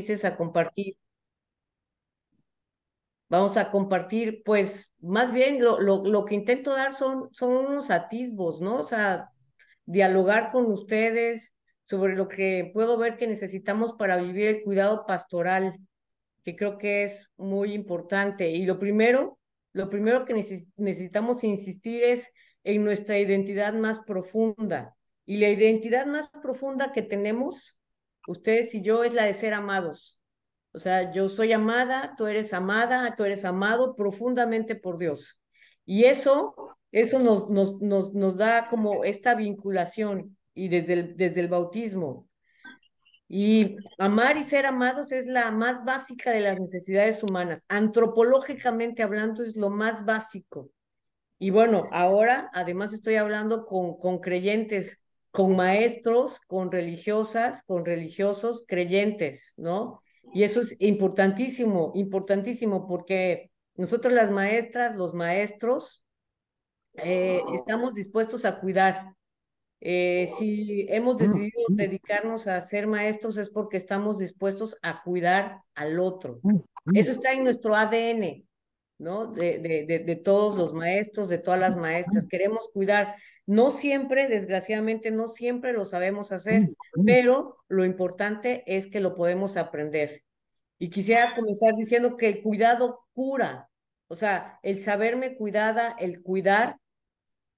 dices a compartir. Vamos a compartir, pues, más bien lo, que intento dar son, son unos atisbos, ¿no? O sea, dialogar con ustedes sobre lo que puedo ver que necesitamos para vivir el cuidado pastoral, que creo que es muy importante. Y lo primero, lo primero que necesitamos insistir es en nuestra identidad más profunda. Y la identidad más profunda que tenemos ustedes y yo, es la de ser amados. O sea, yo soy amada, tú eres amada, tú eres amado profundamente por Dios. Y eso, eso nos, nos, da como esta vinculación y desde el, desde el bautismo. Y amar y ser amados es la más básica de las necesidades humanas. Antropológicamente hablando, es lo más básico. Y bueno, ahora además estoy hablando con, con creyentes con maestros, con religiosas, con religiosos creyentes, ¿no? Y eso es importantísimo, importantísimo, porque nosotros las maestras, los maestros, eh, estamos dispuestos a cuidar. Eh, si hemos mm, decidido mm. dedicarnos a ser maestros es porque estamos dispuestos a cuidar al otro. Mm, eso está en nuestro ADN. ¿no? De, de, todos los maestros, de todas las maestras. Queremos cuidar. No siempre, desgraciadamente, no siempre lo sabemos hacer, pero lo importante es que lo podemos aprender. Y quisiera comenzar diciendo que el cuidado cura, o sea, el saberme cuidada, el cuidar,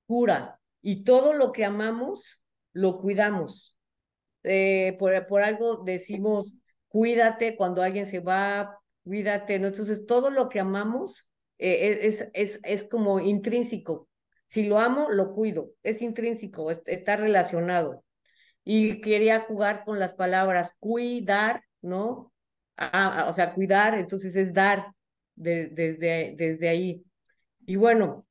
cura. Y todo lo que amamos, lo cuidamos. Eh, por, por algo decimos, cuídate cuando alguien se va, cuídate, ¿no? Entonces, todo lo que amamos, e, es, es, es como intrínseco. Si lo amo, lo cuido. Es intrínseco, está relacionado. Y quería jugar con las palabras cuidar, ¿no? Ah, ah, o sea, cuidar, entonces es dar desde, desde ahí. Y bueno,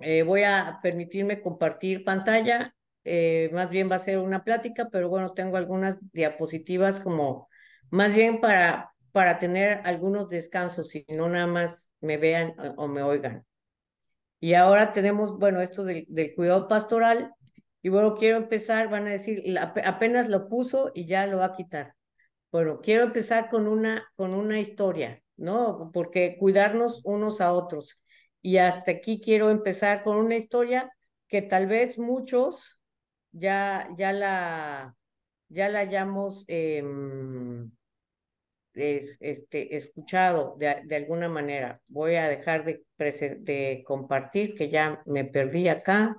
eh, voy a permitirme compartir pantalla. Eh, más bien va a ser una plática, pero bueno, tengo algunas diapositivas como más bien para, para tener algunos descansos y no nada más me vean o me oigan. Y ahora tenemos, bueno, esto del, cuidado pastoral. Y bueno, quiero empezar, van a decir, apenas lo puso y ya lo va a quitar. Bueno, quiero empezar con una, con una historia, ¿no? Porque cuidarnos unos a otros. Y hasta aquí quiero empezar con una historia que tal vez muchos ya, ya la, ya la hayamos em, es, este, escuchado de, alguna manera. Voy a dejar de, compartir, que ya me perdí acá.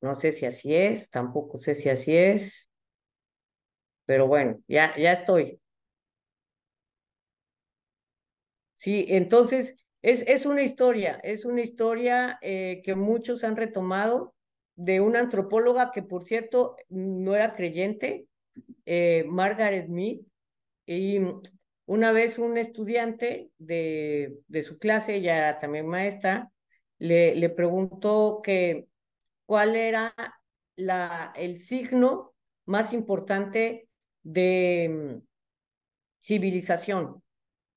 No sé si así es, tampoco sé si así es. Pero bueno, ya, ya estoy. Sí, entonces es, es una historia, es una historia eh, que muchos han retomado de una antropóloga que, por cierto, no era creyente, eh, Margaret Mead, y una vez un estudiante de, su clase, ella también maestra, le, le preguntó que cuál era la, el signo más importante de civilización.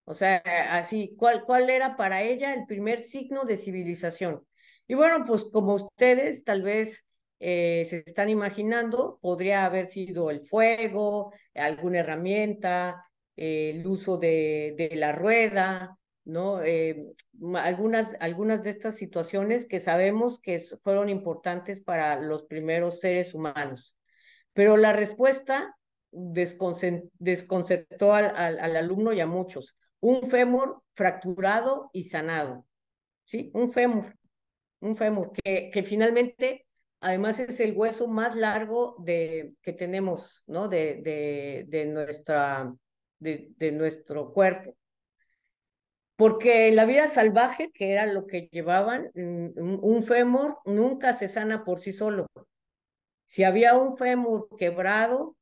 O sea, así, ¿cuál, ¿cuál era para ella el primer signo de civilización? Y bueno, pues como ustedes tal vez eh, se están imaginando, podría haber sido el fuego, alguna herramienta, eh, el uso de, de, la rueda, ¿no? Eh, algunas, algunas de estas situaciones que sabemos que fueron importantes para los primeros seres humanos. Pero la respuesta desconcertó al, al, al alumno y a muchos. Un fémur fracturado y sanado. ¿Sí? Un fémur un fémur, que, que finalmente además es el hueso más largo de, que tenemos, ¿no? De, de, de nuestra, de, de, nuestro cuerpo. Porque en la vida salvaje, que era lo que llevaban, un fémur nunca se sana por sí solo. Si había un fémur quebrado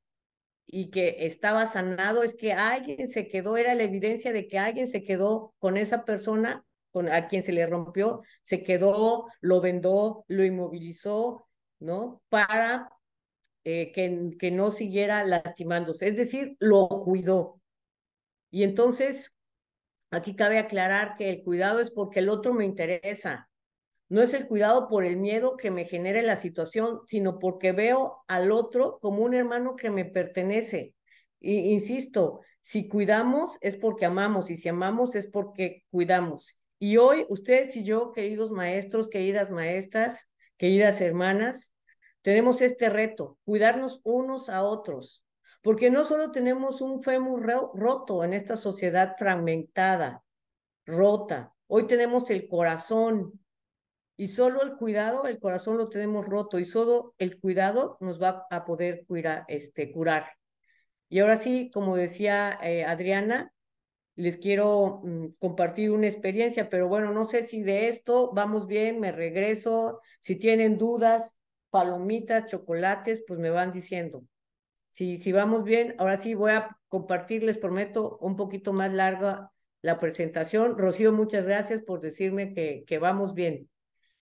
y que estaba sanado, es que alguien se quedó, era la evidencia de que alguien se quedó con esa persona a quien se le rompió, se quedó, lo vendó, lo inmovilizó, ¿no? Para eh, que, que no siguiera lastimándose, es decir, lo cuidó. Y entonces, aquí cabe aclarar que el cuidado es porque el otro me interesa. No es el cuidado por el miedo que me genere la situación, sino porque veo al otro como un hermano que me pertenece. Y, insisto, si cuidamos es porque amamos y si amamos es porque cuidamos. Y hoy ustedes y yo, queridos maestros, queridas maestras, queridas hermanas, tenemos este reto, cuidarnos unos a otros, porque no solo tenemos un femur roto en esta sociedad fragmentada, rota, hoy tenemos el corazón y solo el cuidado, el corazón lo tenemos roto y solo el cuidado nos va a poder curar, este, curar. Y ahora sí, como decía eh, Adriana, les quiero mm, compartir una experiencia, pero bueno, no sé si de esto vamos bien, me regreso. Si tienen dudas, palomitas, chocolates, pues me van diciendo. Si, si vamos bien, ahora sí voy a compartir, les prometo, un poquito más larga la presentación. Rocío, muchas gracias por decirme que, que vamos bien.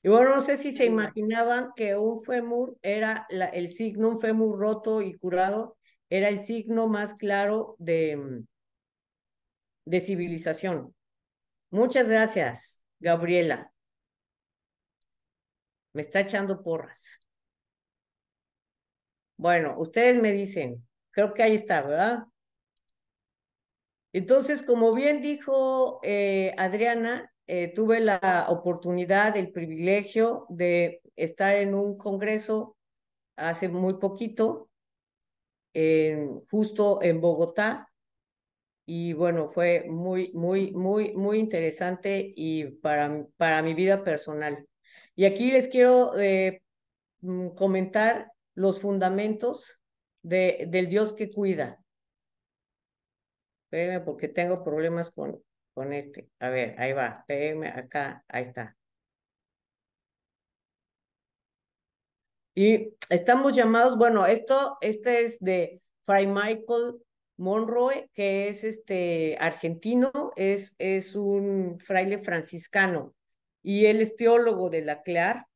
Y bueno, no sé si se imaginaban que un fémur era el signo, un fémur roto y curado, era el signo más claro de, mm, de civilización. Muchas gracias, Gabriela. Me está echando porras. Bueno, ustedes me dicen, creo que ahí está, ¿verdad? Entonces, como bien dijo eh, Adriana, eh, tuve la oportunidad, el privilegio de estar en un congreso hace muy poquito, justo en Bogotá, y bueno, fue muy, muy, muy, muy interesante y para, para mi vida personal. Y aquí les quiero eh, mm, comentar los fundamentos de, del Dios que cuida. Espérenme porque tengo problemas con, con este. A ver, ahí va. Espérenme acá. Ahí está. Y estamos llamados, bueno, esto, este es de Fray Michael Monroe, que es este argentino, es, es un fraile franciscano y él es teólogo de la CLEAR.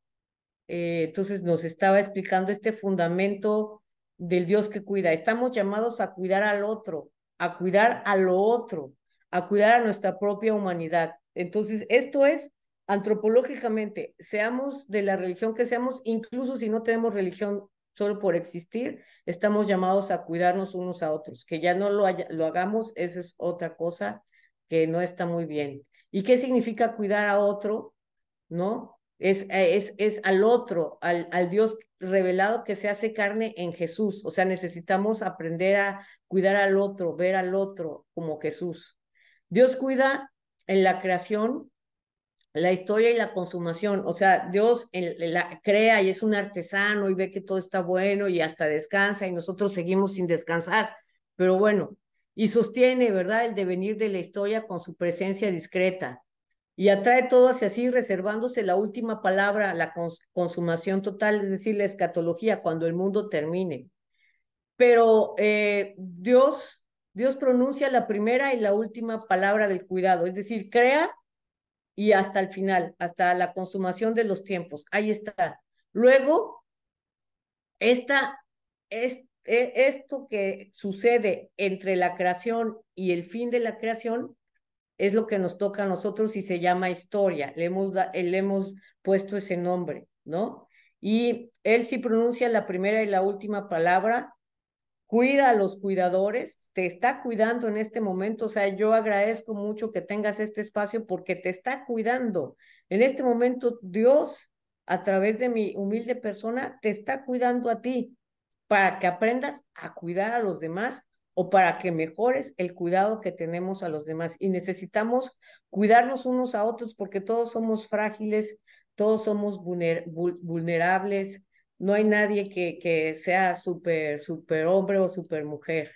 Eh, entonces nos estaba explicando este fundamento del Dios que cuida. Estamos llamados a cuidar al otro, a cuidar a lo otro, a cuidar a nuestra propia humanidad. Entonces, esto es antropológicamente, seamos de la religión que seamos, incluso si no tenemos religión solo por existir, estamos llamados a cuidarnos unos a otros. Que ya no lo, lo hagamos, esa es otra cosa que no está muy bien. ¿Y qué significa cuidar a otro? ¿No? Es, es, es al otro, al, al Dios revelado que se hace carne en Jesús. O sea, necesitamos aprender a cuidar al otro, ver al otro como Jesús. Dios cuida en la creación la historia y la consumación. O sea, Dios la, crea y es un artesano y ve que todo está bueno y hasta descansa y nosotros seguimos sin descansar. Pero bueno, y sostiene, ¿verdad?, el devenir de la historia con su presencia discreta y atrae todo hacia sí, reservándose la última palabra, la consumación total, es decir, la escatología, cuando el mundo termine. Pero eh, Dios, Dios pronuncia la primera y la última palabra del cuidado, es decir, crea y hasta el final, hasta la consumación de los tiempos. Ahí está. Luego, esta, es, e, esto que sucede entre la creación y el fin de la creación es lo que nos toca a nosotros y se llama historia. Le hemos, eh, le hemos puesto ese nombre, ¿no? Y él sí pronuncia la primera y la última palabra cuida a los cuidadores, te está cuidando en este momento, o sea, yo agradezco mucho que tengas este espacio porque te está cuidando. En este momento Dios, a través de mi humilde persona, te está cuidando a ti para que aprendas a cuidar a los demás o para que mejores el cuidado que tenemos a los demás. Y necesitamos cuidarnos unos a otros porque todos somos frágiles, todos somos vulnerables, no hay nadie que, que sea súper, super hombre o súper mujer.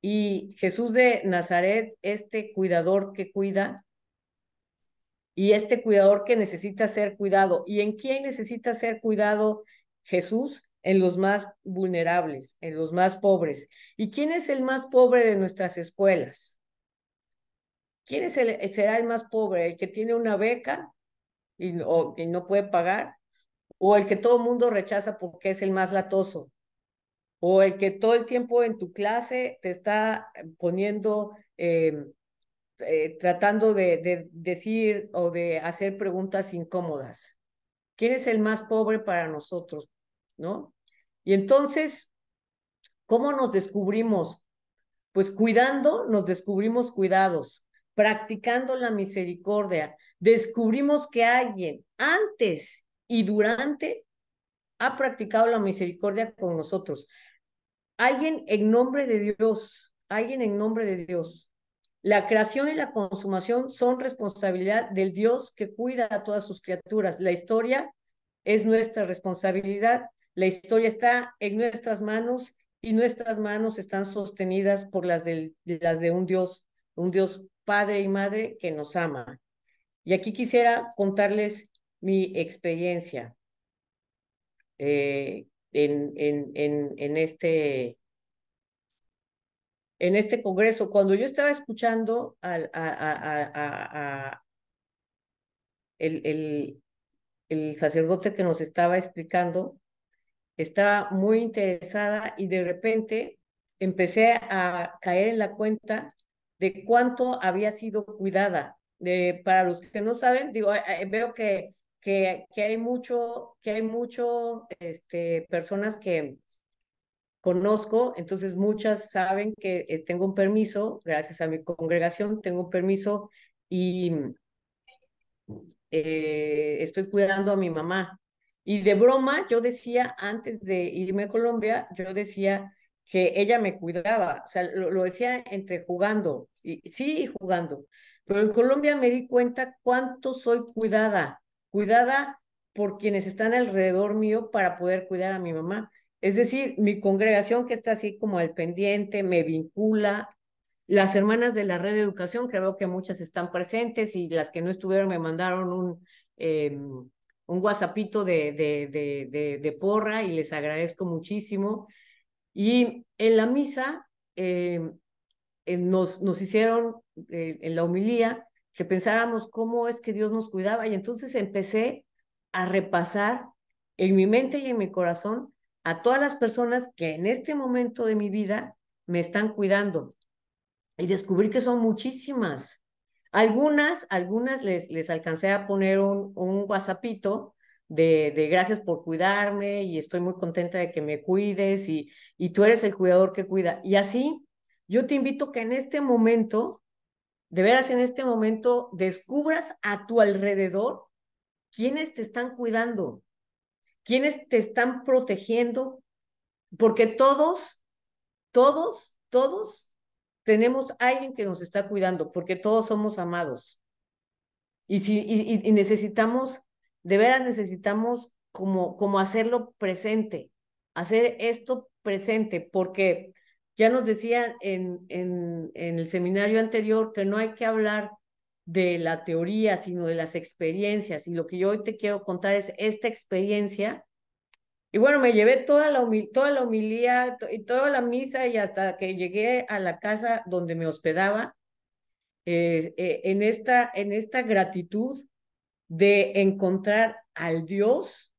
Y Jesús de Nazaret, este cuidador que cuida, y este cuidador que necesita ser cuidado. ¿Y en quién necesita ser cuidado Jesús? En los más vulnerables, en los más pobres. ¿Y quién es el más pobre de nuestras escuelas? ¿Quién es será el más pobre? ¿El que tiene una beca y, o, y no puede pagar? o el que todo mundo rechaza porque es el más latoso, o el que todo el tiempo en tu clase te está poniendo, em, eh, tratando de, de decir o de hacer preguntas incómodas. ¿Quién es el más pobre para nosotros? ¿No? Y entonces, ¿cómo nos descubrimos? Pues cuidando, nos descubrimos cuidados, practicando la misericordia. Descubrimos que alguien antes y durante ha practicado la misericordia con nosotros. Alguien en nombre de Dios, alguien en nombre de Dios. La creación y la consumación son responsabilidad del Dios que cuida a todas sus criaturas. La historia es nuestra responsabilidad. La historia está en nuestras manos y nuestras manos están sostenidas por las, de un Dios, un Dios Padre y Madre que nos ama. Y aquí quisiera contarles mi experiencia eh, en, en, en, en, este, en este congreso. Cuando yo estaba escuchando al, el, el, el sacerdote que nos estaba explicando, estaba muy interesada y de repente empecé a caer en la cuenta de cuánto había sido cuidada. para los que no saben, digo, eh, eh, veo que que, hay mucho, que hay mucho, este, personas que conozco, entonces muchas saben que eh, tengo un permiso, gracias a mi congregación, tengo un permiso y eh, estoy cuidando a mi mamá. Y de broma, yo decía, antes de irme a Colombia, yo decía que ella me cuidaba, o sea, lo, decía entre jugando, y sí, jugando, pero en Colombia me di cuenta cuánto soy cuidada, cuidada por quienes están alrededor mío para poder cuidar a mi mamá. Es decir, mi congregación que está así como al pendiente, me vincula, las hermanas de la red de educación, que que muchas están presentes y las que no estuvieron me mandaron un, em, un WhatsAppito de, de, de, porra y les agradezco muchísimo. Y en la misa em, eh, nos, nos hicieron, eh, en la homilía, que pensáramos cómo es que Dios nos cuidaba. Y entonces empecé a repasar en mi mente y en mi corazón a todas las personas que en este momento de mi vida me están cuidando. Y descubrí que son muchísimas. Algunas, algunas les, les alcancé a poner un, un WhatsAppito de, gracias por cuidarme y estoy muy contenta de que me cuides y, y tú eres el cuidador que cuida. Y así, yo te invito que en este momento de veras en este momento descubras a tu alrededor quiénes te están cuidando, quiénes te están protegiendo, porque todos, todos, todos tenemos a alguien que nos está cuidando, porque todos somos amados. Y, si, necesitamos, de veras necesitamos como, como hacerlo presente, hacer esto presente, porque ya nos decían en, en, en el seminario anterior que no hay que hablar de la teoría, sino de las experiencias. Y lo que yo hoy te quiero contar es esta experiencia. Y bueno, me llevé toda la, humildad toda la y toda la misa y hasta que llegué a la casa donde me hospedaba, eh, eh, en, esta, en esta gratitud de encontrar al Dios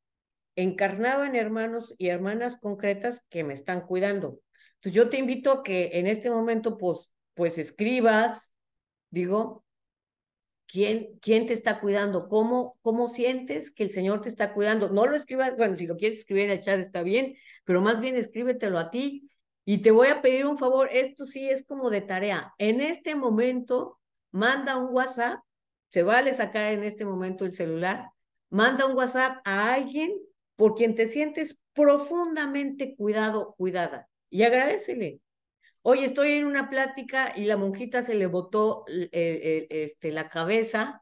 encarnado en hermanos y hermanas concretas que me están cuidando yo te invito a que en este momento pues, pues escribas, digo, ¿quién, quién te está cuidando? ¿Cómo, ¿Cómo sientes que el Señor te está cuidando? No lo escribas, bueno, si lo quieres escribir en el chat está bien, pero más bien escríbetelo a ti. Y te voy a pedir un favor, esto sí es como de tarea. En este momento, manda un WhatsApp, se vale sacar en este momento el celular, manda un WhatsApp a alguien por quien te sientes profundamente cuidado, cuidada y agradecele. Oye, estoy en una plática y la monjita se le botó eh, eh, este, la cabeza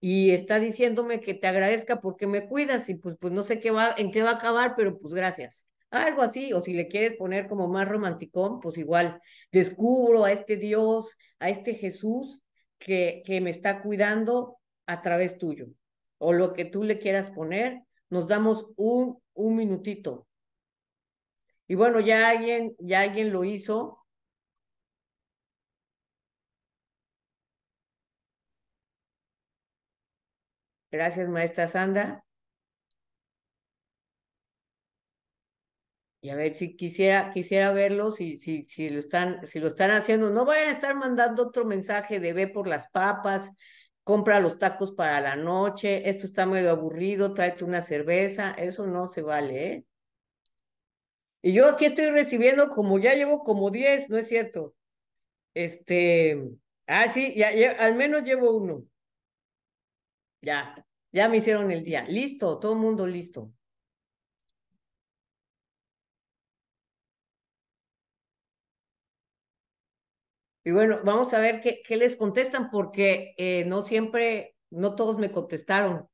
y está diciéndome que te agradezca porque me cuidas y pues, pues no sé qué va, en qué va a acabar, pero pues gracias. Algo así, o si le quieres poner como más romanticón, pues igual, descubro a este Dios, a este Jesús que, que me está cuidando a través tuyo. O lo que tú le quieras poner, nos damos un, un minutito y bueno, ya alguien, ya alguien lo hizo. Gracias, maestra Sandra. Y a ver si quisiera, quisiera verlo, si, si, lo están, si lo están haciendo. No vayan a estar mandando otro mensaje de ve por las papas, compra los tacos para la noche, esto está medio aburrido, tráete una cerveza. Eso no se vale, ¿eh? Y yo aquí estoy recibiendo como ya llevo como 10, ¿no es cierto? Este, ah, sí, ya, al menos llevo uno. Ya, ya me hicieron el día. Listo, todo el mundo listo. Y bueno, vamos a ver qué, qué les contestan, porque eh, no siempre, no todos me contestaron.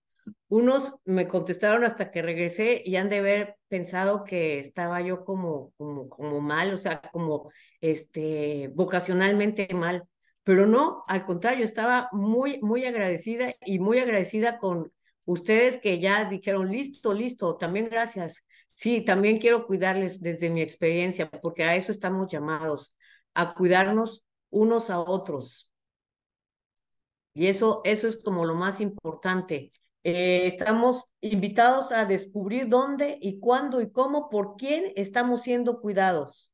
Unos me contestaron hasta que regresé y han de haber pensado que estaba yo como, como, como mal, o sea, como este, vocacionalmente mal. Pero no, al contrario, estaba muy, muy agradecida y muy agradecida con ustedes que ya dijeron, listo, listo, también gracias. Sí, también quiero cuidarles desde mi experiencia, porque a eso estamos llamados, a cuidarnos unos a otros. Y eso, eso es como lo más importante. Eh, estamos invitados a descubrir dónde y cuándo y cómo, por quién estamos siendo cuidados.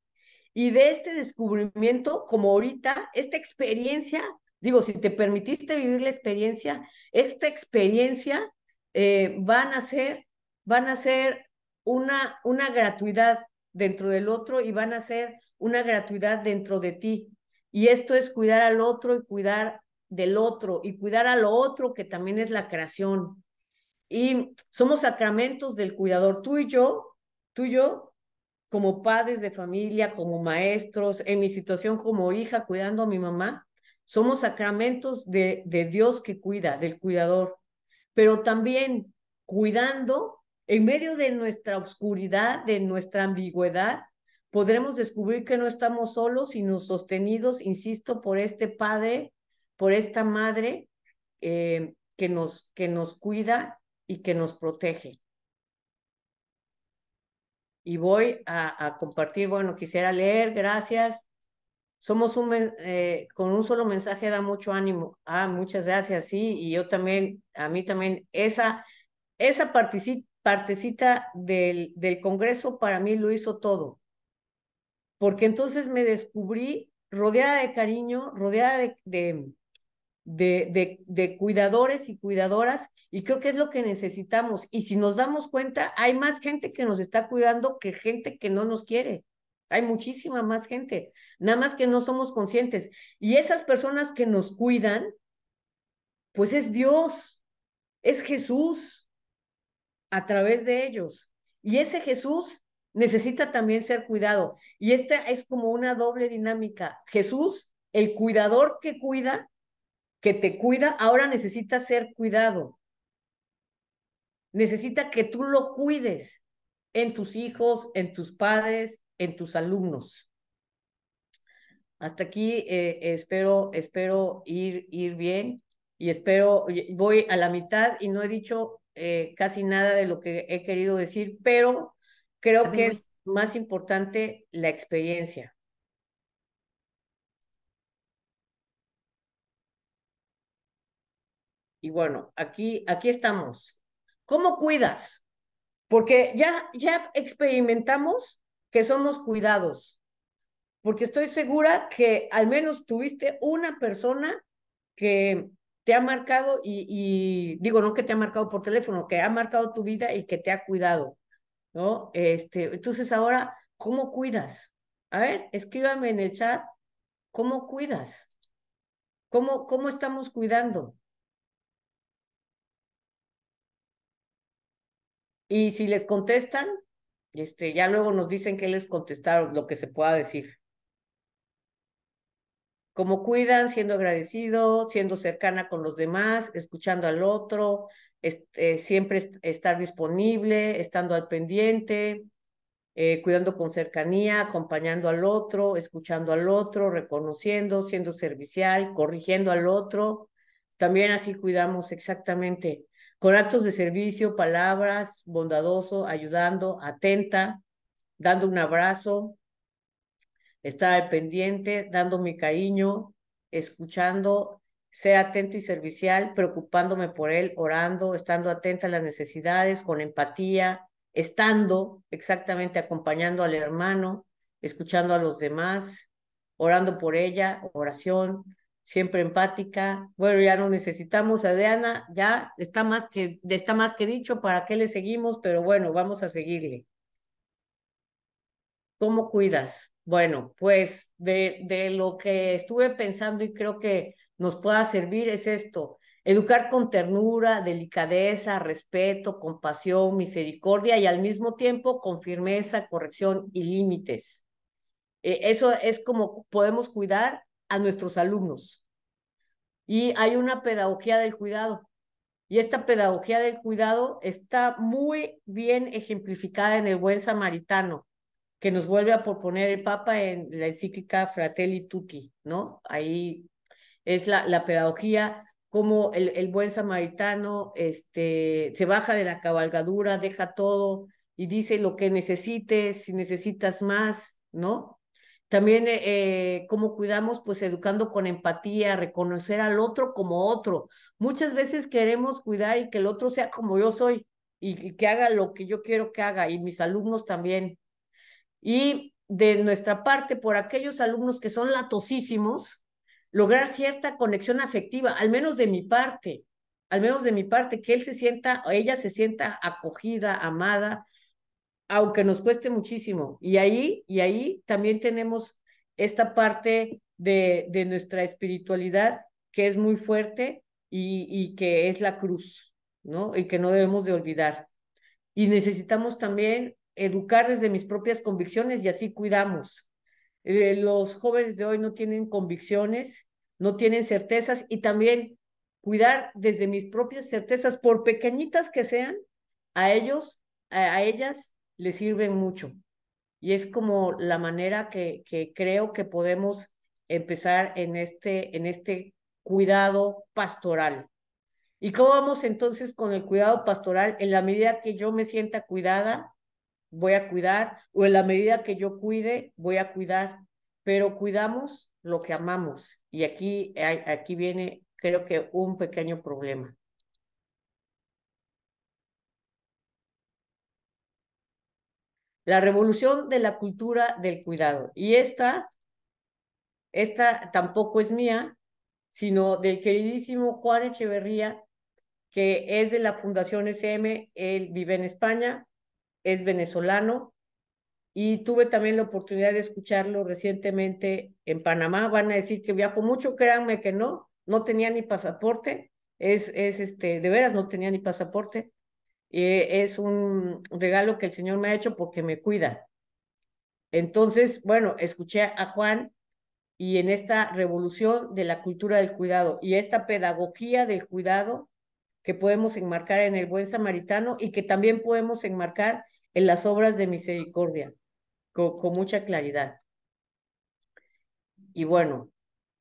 Y de este descubrimiento, como ahorita, esta experiencia, digo, si te permitiste vivir la experiencia, esta experiencia eh, van a ser, van a ser una, una gratuidad dentro del otro y van a ser una gratuidad dentro de ti. Y esto es cuidar al otro y cuidar del otro y cuidar a lo otro que también es la creación. Y somos sacramentos del cuidador, tú y yo, tú y yo, como padres de familia, como maestros, en mi situación como hija cuidando a mi mamá, somos sacramentos de, Dios que cuida, del cuidador, pero también cuidando en medio de nuestra oscuridad, de nuestra ambigüedad, podremos descubrir que no estamos solos, sino sostenidos, insisto, por este padre, por esta madre eh, que, nos, que nos cuida y que nos protege. Y voy a, compartir, bueno, quisiera leer, gracias. Somos un, eh, con un solo mensaje da mucho ánimo. Ah, muchas gracias, sí, y yo también, a mí también, esa, esa partecita del, del Congreso para mí lo hizo todo, porque entonces me descubrí rodeada de cariño, rodeada de, de, de, cuidadores y cuidadoras y creo que es lo que necesitamos. Y si nos damos cuenta, hay más gente que nos está cuidando que gente que no nos quiere. Hay muchísima más gente, nada más que no somos conscientes. Y esas personas que nos cuidan, pues es Dios, es Jesús a través de ellos. Y ese Jesús necesita también ser cuidado. Y esta es como una doble dinámica. Jesús, el cuidador que cuida, que te cuida, ahora necesita ser cuidado. Necesita que tú lo cuides en tus hijos, en tus padres, en tus alumnos. Hasta aquí eh, espero, espero ir, ir bien y espero, voy a la mitad y no he dicho eh, casi nada de lo que he querido decir, pero creo que es más importante la experiencia. Y bueno, aquí, aquí estamos. ¿Cómo cuidas? Porque ya, ya experimentamos que somos cuidados, porque estoy segura que al menos tuviste una persona que te ha marcado y, digo, no que te ha marcado por teléfono, que ha marcado tu vida y que te ha cuidado, ¿no? Este, entonces ahora, ¿cómo cuidas? A ver, escríbame en el chat, ¿cómo cuidas? ¿Cómo, cómo estamos cuidando? Y si les contestan, este, ya luego nos dicen que les contestaron, lo que se pueda decir. Como cuidan, siendo agradecido, siendo cercana con los demás, escuchando al otro, este, siempre estar disponible, estando al pendiente, eh, cuidando con cercanía, acompañando al otro, escuchando al otro, reconociendo, siendo servicial, corrigiendo al otro. También así cuidamos exactamente con actos de servicio, palabras, bondadoso, ayudando, atenta, dando un abrazo, estar pendiente, dando mi cariño, escuchando, sea atento y servicial, preocupándome por él, orando, estando atenta a las necesidades, con empatía, estando exactamente acompañando al hermano, escuchando a los demás, orando por ella, oración, siempre empática. Bueno, ya no necesitamos a ya está más que, está más que dicho para qué le seguimos, pero bueno, vamos a seguirle. ¿Cómo cuidas? Bueno, pues de, de lo que estuve pensando y creo que nos pueda servir es esto, educar con ternura, delicadeza, respeto, compasión, misericordia y al mismo tiempo con firmeza, corrección y límites. Eh, eso es como podemos cuidar a nuestros alumnos. Y hay una pedagogía del cuidado. Y esta pedagogía del cuidado está muy bien ejemplificada en el buen samaritano, que nos vuelve a proponer el Papa en la encíclica Fratelli Tutti, ¿no? Ahí es la, pedagogía, como el, el, buen samaritano este, se baja de la cabalgadura, deja todo y dice lo que necesites, si necesitas más, ¿no? También eh, cómo cuidamos, pues educando con empatía, reconocer al otro como otro. Muchas veces queremos cuidar y que el otro sea como yo soy y, y que haga lo que yo quiero que haga y mis alumnos también. Y de nuestra parte, por aquellos alumnos que son latosísimos, lograr cierta conexión afectiva, al menos de mi parte, al menos de mi parte, que él se sienta o ella se sienta acogida, amada, aunque nos cueste muchísimo. Y ahí, y ahí también tenemos esta parte de, de nuestra espiritualidad que es muy fuerte y, y que es la cruz, ¿no? Y que no debemos de olvidar. Y necesitamos también educar desde mis propias convicciones y así cuidamos. Eh, los jóvenes de hoy no tienen convicciones, no tienen certezas y también cuidar desde mis propias certezas, por pequeñitas que sean, a ellos, a, a ellas le sirven mucho. Y es como la manera que, que creo que podemos empezar en este, en este cuidado pastoral. ¿Y cómo vamos entonces con el cuidado pastoral? En la medida que yo me sienta cuidada, voy a cuidar, o en la medida que yo cuide, voy a cuidar, pero cuidamos lo que amamos. Y aquí, aquí viene, creo que, un pequeño problema. la revolución de la cultura del cuidado. Y esta, esta tampoco es mía, sino del queridísimo Juan Echeverría, que es de la Fundación SM, él vive en España, es venezolano, y tuve también la oportunidad de escucharlo recientemente en Panamá. Van a decir que viajo mucho, créanme que no, no tenía ni pasaporte, es, es este, de veras no tenía ni pasaporte, eh, es un regalo que el Señor me ha hecho porque me cuida. Entonces, bueno, escuché a Juan y en esta revolución de la cultura del cuidado y esta pedagogía del cuidado que podemos enmarcar en el buen samaritano y que también podemos enmarcar en las obras de misericordia con, con mucha claridad. Y bueno,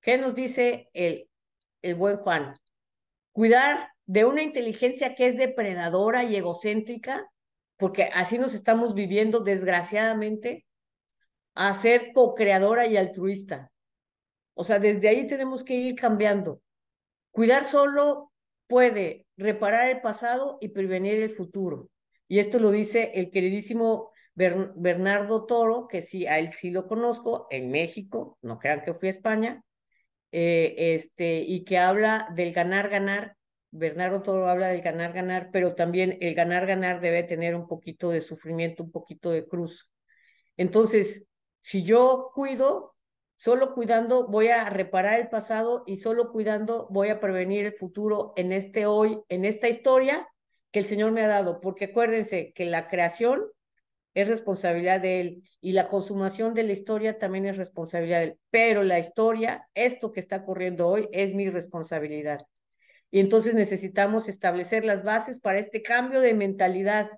¿qué nos dice el, el buen Juan? Cuidar de una inteligencia que es depredadora y egocéntrica, porque así nos estamos viviendo desgraciadamente, a ser co-creadora y altruista. O sea, desde ahí tenemos que ir cambiando. Cuidar solo puede reparar el pasado y prevenir el futuro. Y esto lo dice el queridísimo Bernardo Toro, que sí, a él sí lo conozco, en México, no crean que fui a España, eh, este, y que habla del ganar, ganar, Bernardo todo habla del ganar, ganar, pero también el ganar, ganar debe tener un poquito de sufrimiento, un poquito de cruz. Entonces, si yo cuido, solo cuidando voy a reparar el pasado y solo cuidando voy a prevenir el futuro en este hoy, en esta historia que el Señor me ha dado, porque acuérdense que la creación es responsabilidad de Él y la consumación de la historia también es responsabilidad de Él, pero la historia, esto que está ocurriendo hoy, es mi responsabilidad. Y entonces necesitamos establecer las bases para este cambio de mentalidad,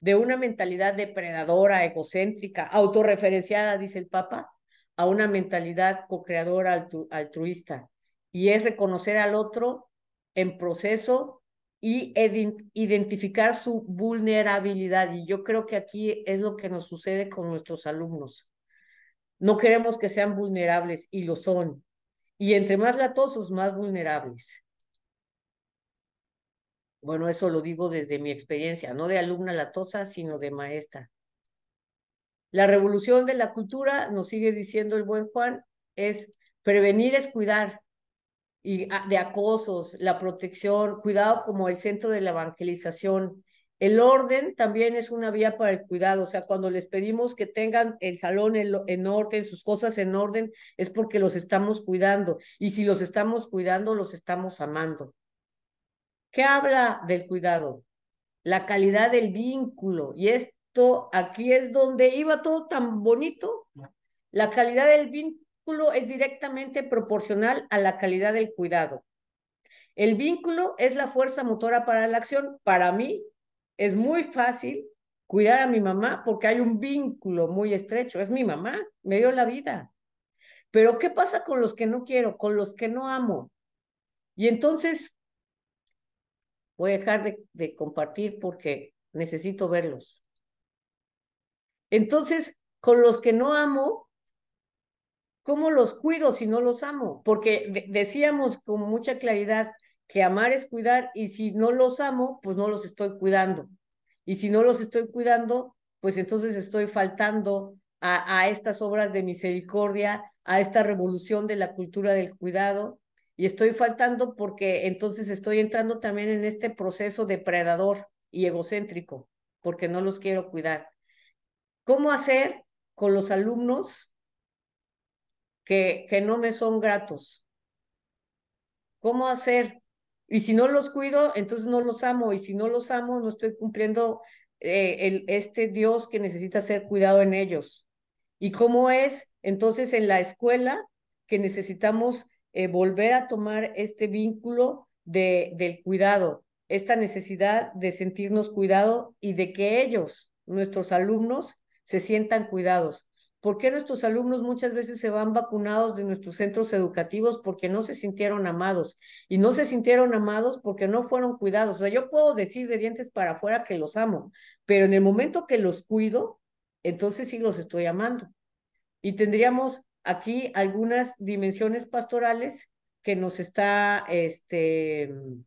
de una mentalidad depredadora, egocéntrica, autorreferenciada, dice el Papa, a una mentalidad co-creadora, altruista. Y es reconocer al otro en proceso y identificar su vulnerabilidad. Y yo creo que aquí es lo que nos sucede con nuestros alumnos. No queremos que sean vulnerables y lo son. Y entre más latosos, más vulnerables bueno, eso lo digo desde mi experiencia, no de alumna latosa, sino de maestra. La revolución de la cultura, nos sigue diciendo el buen Juan, es prevenir es cuidar y ah, de acosos, la protección, cuidado como el centro de la evangelización. El orden también es una vía para el cuidado, o sea, cuando les pedimos que tengan el salón en, orden, sus cosas en orden, es porque los estamos cuidando y si los estamos cuidando, los estamos amando. ¿Qué habla del cuidado? La calidad del vínculo. Y esto aquí es donde iba todo tan bonito. La calidad del vínculo es directamente proporcional a la calidad del cuidado. El vínculo es la fuerza motora para la acción. Para mí es muy fácil cuidar a mi mamá porque hay un vínculo muy estrecho. Es mi mamá, me dio la vida. Pero ¿qué pasa con los que no quiero, con los que no amo? Y entonces voy a dejar de, compartir porque necesito verlos. Entonces, con los que no amo, ¿cómo los cuido si no los amo? Porque decíamos con mucha claridad que amar es cuidar y si no los amo, pues no los estoy cuidando. Y si no los estoy cuidando, pues entonces estoy faltando a estas obras de misericordia, a esta revolución de la cultura del cuidado, y estoy faltando porque entonces estoy entrando también en este proceso depredador y egocéntrico, porque no los quiero cuidar. ¿Cómo hacer con los alumnos que, que no me son gratos? ¿Cómo hacer? Y si no los cuido, entonces no los amo, y si no los amo, no estoy cumpliendo eh, el, este Dios que necesita ser cuidado en ellos. ¿Y cómo es entonces en la escuela que necesitamos eh, volver a tomar este vínculo de, del cuidado, esta necesidad de sentirnos cuidado y de que ellos, nuestros alumnos, se sientan cuidados. ¿Por qué nuestros alumnos muchas veces se van vacunados de nuestros centros educativos? Porque no se sintieron amados. Y no se sintieron amados porque no fueron cuidados. O sea, yo puedo decir de dientes para afuera que los amo, pero en el momento que los cuido, entonces sí los estoy amando. Y tendríamos aquí algunas dimensiones pastorales que nos está este, mm,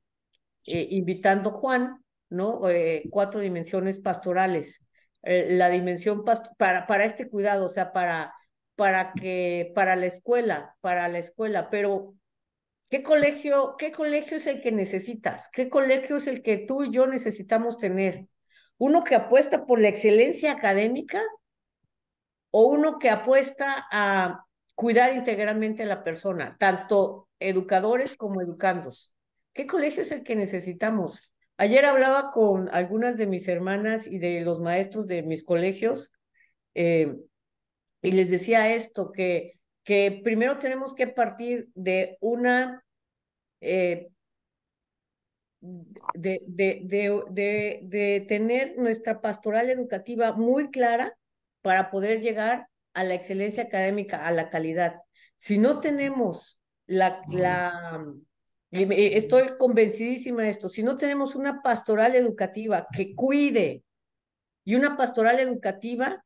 eh, invitando Juan, ¿no? Eh, cuatro dimensiones pastorales. Eh, la dimensión para, para este cuidado, o sea, para, para, que, para la escuela, para la escuela, pero ¿Qué colegio, ¿Qué colegio es el que necesitas? ¿Qué colegio es el que tú y yo necesitamos tener? ¿Uno que apuesta por la excelencia académica o uno que apuesta a, cuidar integralmente a la persona, tanto educadores como educandos. ¿Qué colegio es el que necesitamos? Ayer hablaba con algunas de mis hermanas y de los maestros de mis colegios eh, y les decía esto, que, que primero tenemos que partir de una... Eh, de, de, de, de, tener nuestra pastoral educativa muy clara para poder llegar a la excelencia académica, a la calidad. Si no tenemos la, la eh, eh, estoy convencidísima de esto, si no tenemos una pastoral educativa que cuide y una pastoral educativa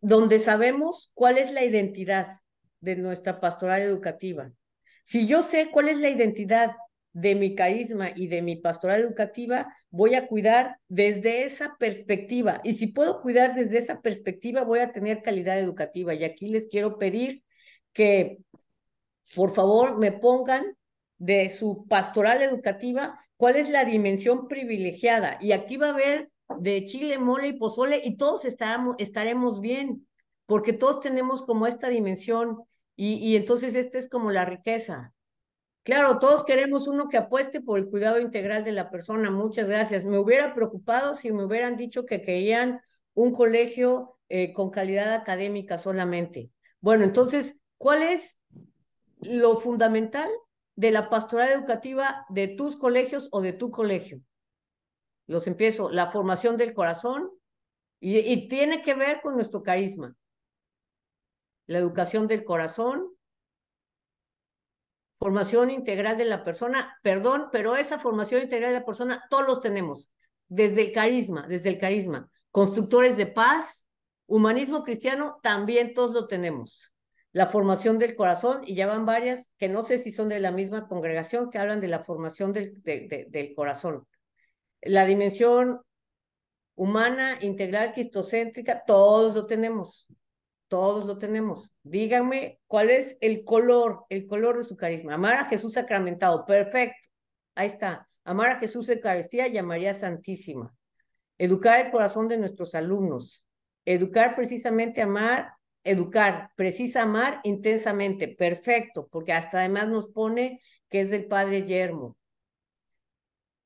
donde sabemos cuál es la identidad de nuestra pastoral educativa. Si yo sé cuál es la identidad de mi carisma y de mi pastoral educativa, voy a cuidar desde esa perspectiva. Y si puedo cuidar desde esa perspectiva, voy a tener calidad educativa. Y aquí les quiero pedir que, por favor, me pongan de su pastoral educativa cuál es la dimensión privilegiada. Y aquí va a haber de chile, mole y pozole y todos estaremos, estaremos bien, porque todos tenemos como esta dimensión y, y entonces esta es como la riqueza. Claro, todos queremos uno que apueste por el cuidado integral de la persona. Muchas gracias. Me hubiera preocupado si me hubieran dicho que querían un colegio eh, con calidad académica solamente. Bueno, entonces, ¿cuál es lo fundamental de la pastoral educativa de tus colegios o de tu colegio? Los empiezo, la formación del corazón y, y tiene que ver con nuestro carisma. La educación del corazón, formación integral de la persona, perdón, pero esa formación integral de la persona todos los tenemos, desde el carisma, desde el carisma. Constructores de paz, humanismo cristiano, también todos lo tenemos. La formación del corazón, y ya van varias que no sé si son de la misma congregación que hablan de la formación del, del corazón. La dimensión humana, integral, cristocéntrica, todos lo tenemos. Todos lo tenemos. Díganme cuál es el color, el color de su carisma. Amar a Jesús sacramentado, perfecto. Ahí está. Amar a Jesús Eucaristía y a María Santísima. Educar el corazón de nuestros alumnos. Educar precisamente amar, educar, precisa amar intensamente, perfecto, porque hasta además nos pone que es del Padre Yermo.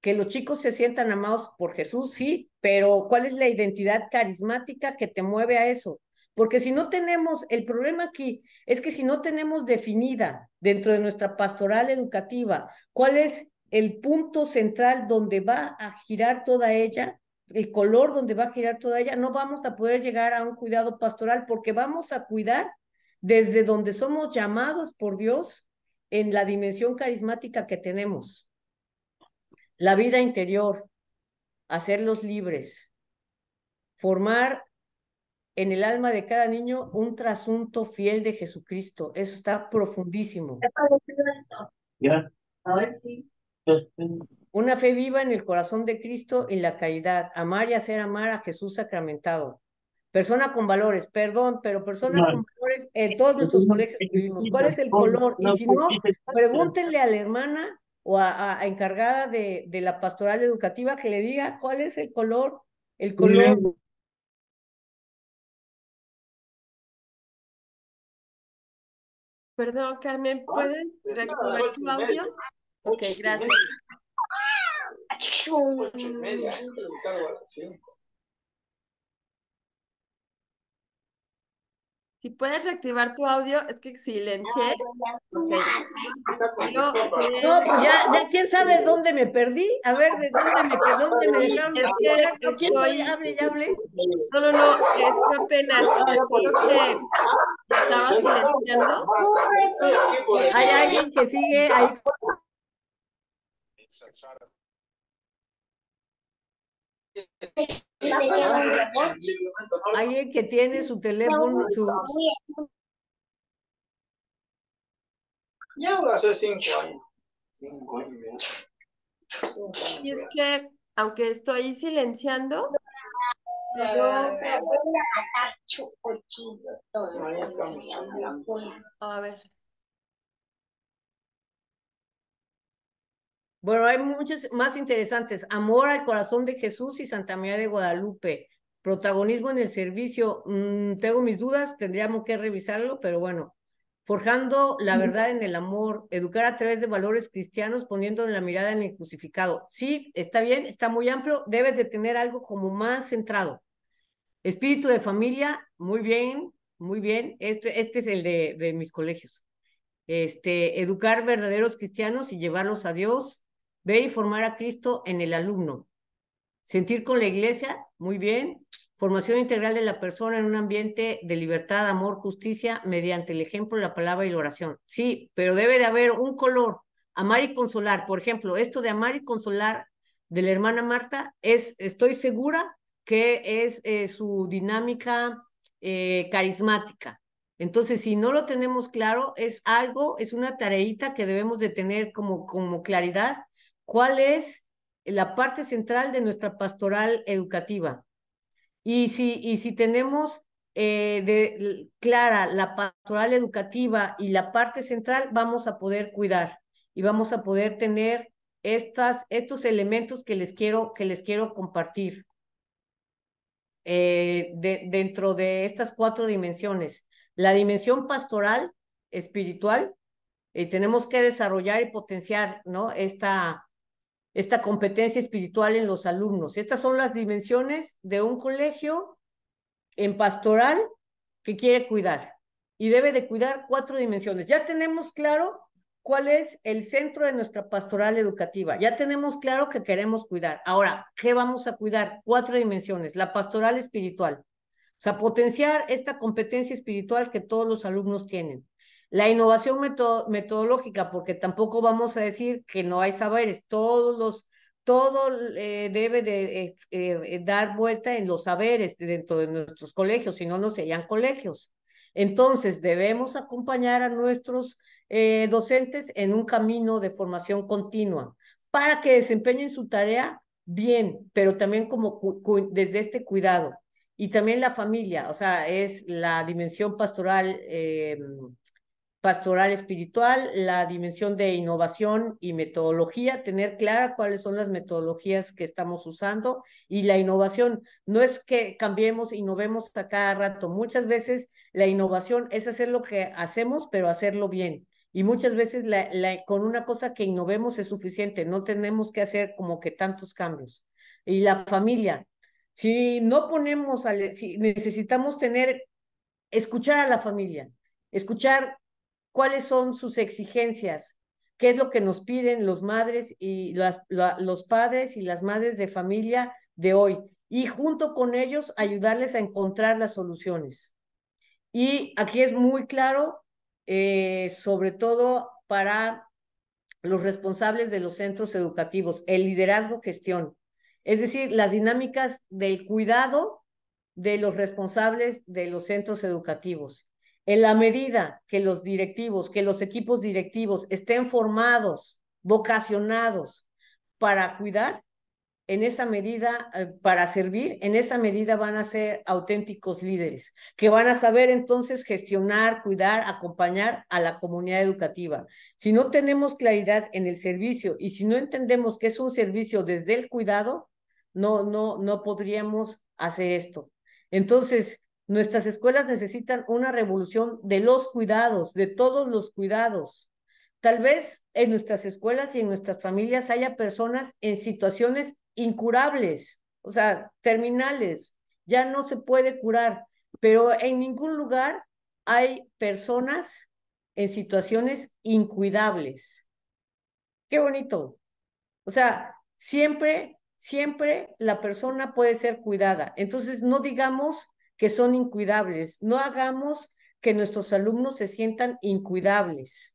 Que los chicos se sientan amados por Jesús, sí, pero ¿cuál es la identidad carismática que te mueve a eso? Porque si no tenemos, el problema aquí es que si no tenemos definida dentro de nuestra pastoral educativa cuál es el punto central donde va a girar toda ella, el color donde va a girar toda ella, no vamos a poder llegar a un cuidado pastoral porque vamos a cuidar desde donde somos llamados por Dios en la dimensión carismática que tenemos. La vida interior, hacerlos libres, formar en el alma de cada niño un trasunto fiel de Jesucristo. Eso está profundísimo. ¿Ya? A Una fe viva en el corazón de Cristo y la caridad, amar y hacer amar a Jesús sacramentado. Persona con valores, perdón, pero persona con valores en todos nuestros colegios vivimos. ¿Cuál es el color? Y si no, pregúntenle a la hermana o a, a encargada de, de, la pastoral educativa que le diga cuál es el color, el color Perdón, Carmen, ¿puedes recordar tu audio? Ok, gracias. Si puedes reactivar tu audio, es que silencié. No, pues ya, ya quién sabe dónde me perdí. A ver, de dónde me, de dónde me dejaron. Es que estoy... ¿Quién estoy... hable, ya hable? No, no, no, es apenas creo que estaba silenciando. Hay alguien que sigue ahí. Alguien que tiene su teléfono, su... Ya voy a hacer cinco años. Y es que, aunque estoy silenciando, yo... A ver. Bueno, hay muchos más interesantes. Amor al corazón de Jesús y Santa María de Guadalupe. Protagonismo en el servicio. Mm, tengo mis dudas, tendríamos que revisarlo, pero bueno. Forjando la verdad en el amor, educar a través de valores cristianos, poniendo la mirada en el crucificado. Sí, está bien, está muy amplio. Debes de tener algo como más centrado. Espíritu de familia, muy bien, muy bien. Este, este es el de, de mis colegios. Este, educar verdaderos cristianos y llevarlos a Dios. Ver y formar a Cristo en el alumno. Sentir con la iglesia, muy bien. Formación integral de la persona en un ambiente de libertad, amor, justicia, mediante el ejemplo, la palabra y la oración. Sí, pero debe de haber un color. Amar y consolar, por ejemplo, esto de amar y consolar de la hermana Marta es, estoy segura que es eh, su dinámica eh, carismática. Entonces, si no lo tenemos claro, es algo, es una tareita que debemos de tener como, como claridad cuál es la parte central de nuestra pastoral educativa. Y si, y si tenemos eh, clara la pastoral educativa y la parte central, vamos a poder cuidar y vamos a poder tener estas, estos elementos que les quiero, que les quiero compartir eh, dentro de estas cuatro dimensiones. La dimensión pastoral, espiritual, eh, tenemos que desarrollar y potenciar ¿no? esta, esta competencia espiritual en los alumnos. Estas son las dimensiones de un colegio en pastoral que quiere cuidar y debe de cuidar cuatro dimensiones. Ya tenemos claro cuál es el centro de nuestra pastoral educativa. Ya tenemos claro que queremos cuidar. Ahora, ¿qué vamos a cuidar? Cuatro dimensiones. La pastoral espiritual. O sea, potenciar esta competencia espiritual que todos los alumnos tienen. La innovación metodológica, porque tampoco vamos a decir que no hay saberes, todos los, todo eh, debe eh, eh, dar vuelta en los saberes dentro de nuestros colegios, si no, no serían colegios. Entonces, debemos acompañar a nuestros docentes en un camino de formación continua para que desempeñen su tarea bien, pero también como desde este cuidado. Y también la familia, o sea, es la dimensión pastoral em, pastoral espiritual, la dimensión de innovación y metodología, tener clara cuáles son las metodologías que estamos usando y la innovación. No es que cambiemos, innovemos a cada rato. Muchas veces la innovación es hacer lo que hacemos, pero hacerlo bien. Y muchas veces la, con una cosa que innovemos es suficiente, no tenemos que hacer como que tantos cambios. Y la familia, si no ponemos, si necesitamos tener, escuchar a la familia, escuchar cuáles son sus exigencias, qué es lo que nos piden los madres y las, los padres y las madres de familia de hoy y junto con ellos ayudarles a encontrar las soluciones. Y aquí es muy claro, eh, sobre todo para los responsables de los centros educativos, el liderazgo gestión, es decir, las dinámicas del cuidado de los responsables de los centros educativos. En la medida que los directivos, que los equipos directivos estén formados, vocacionados para cuidar, en esa medida, eh, para servir, en esa medida van a ser auténticos líderes, que van a saber entonces gestionar, cuidar, acompañar a la comunidad educativa. Si no tenemos claridad en el servicio y si no entendemos que es un servicio desde el cuidado, no, no, no podríamos hacer esto. Entonces, Nuestras escuelas necesitan una revolución de los cuidados, de todos los cuidados. Tal vez en nuestras escuelas y en nuestras familias haya personas en situaciones incurables, o sea, terminales, ya no se puede curar, pero en ningún lugar hay personas en situaciones incuidables. Qué bonito. O sea, siempre, siempre la persona puede ser cuidada. Entonces, no digamos que son incuidables. No hagamos que nuestros alumnos se sientan incuidables.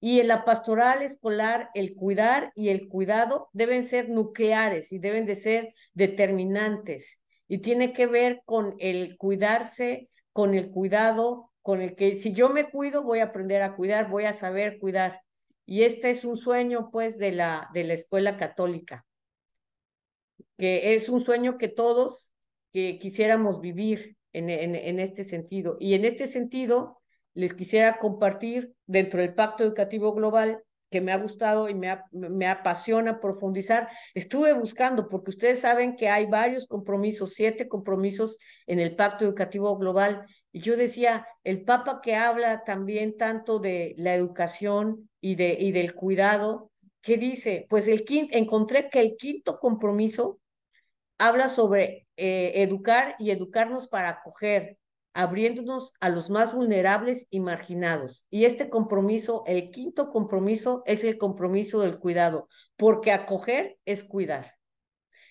Y en la pastoral escolar, el cuidar y el cuidado deben ser nucleares y deben de ser determinantes. Y tiene que ver con el cuidarse, con el cuidado, con el que si yo me cuido, voy a aprender a cuidar, voy a saber cuidar. Y este es un sueño, pues, de la, de la escuela católica, que es un sueño que todos quisiéramos vivir en, este sentido. Y en este sentido, les quisiera compartir dentro del Pacto Educativo Global que me ha gustado y me, apasiona profundizar. Estuve buscando, porque ustedes saben que hay varios compromisos, siete compromisos en el Pacto Educativo Global. Y yo decía, el Papa que habla también tanto de la educación y, de, y del cuidado, ¿qué dice? Pues el quinto, encontré que el quinto compromiso habla sobre eh, educar y educarnos para acoger, abriéndonos a los más vulnerables y marginados. Y este compromiso, el quinto compromiso, es el compromiso del cuidado, porque acoger es cuidar.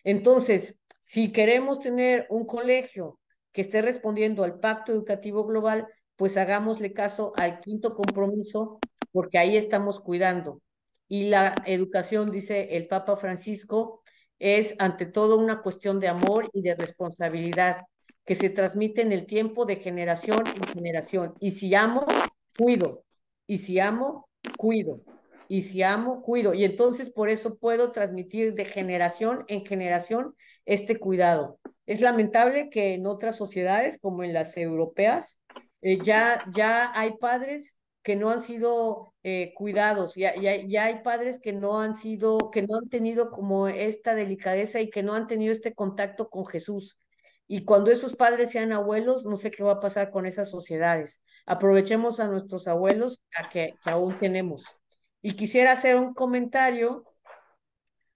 Entonces, si queremos tener un colegio que esté respondiendo al Pacto Educativo Global, pues hagámosle caso al quinto compromiso, porque ahí estamos cuidando. Y la educación, dice el Papa Francisco, es ante todo una cuestión de amor y de responsabilidad que se transmite en el tiempo de generación en generación. Y si amo, cuido. Y si amo, cuido. Y si amo, cuido. Y entonces por eso puedo transmitir de generación en generación este cuidado. Es lamentable que en otras sociedades, como en las europeas, eh, ya, ya hay padres que no han sido eh, cuidados, ya, ya, hay padres que no han sido, que no han tenido como esta delicadeza y que no han tenido este contacto con Jesús. Y cuando esos padres sean abuelos, no sé qué va a pasar con esas sociedades. Aprovechemos a nuestros abuelos a que, que aún tenemos. Y quisiera hacer un comentario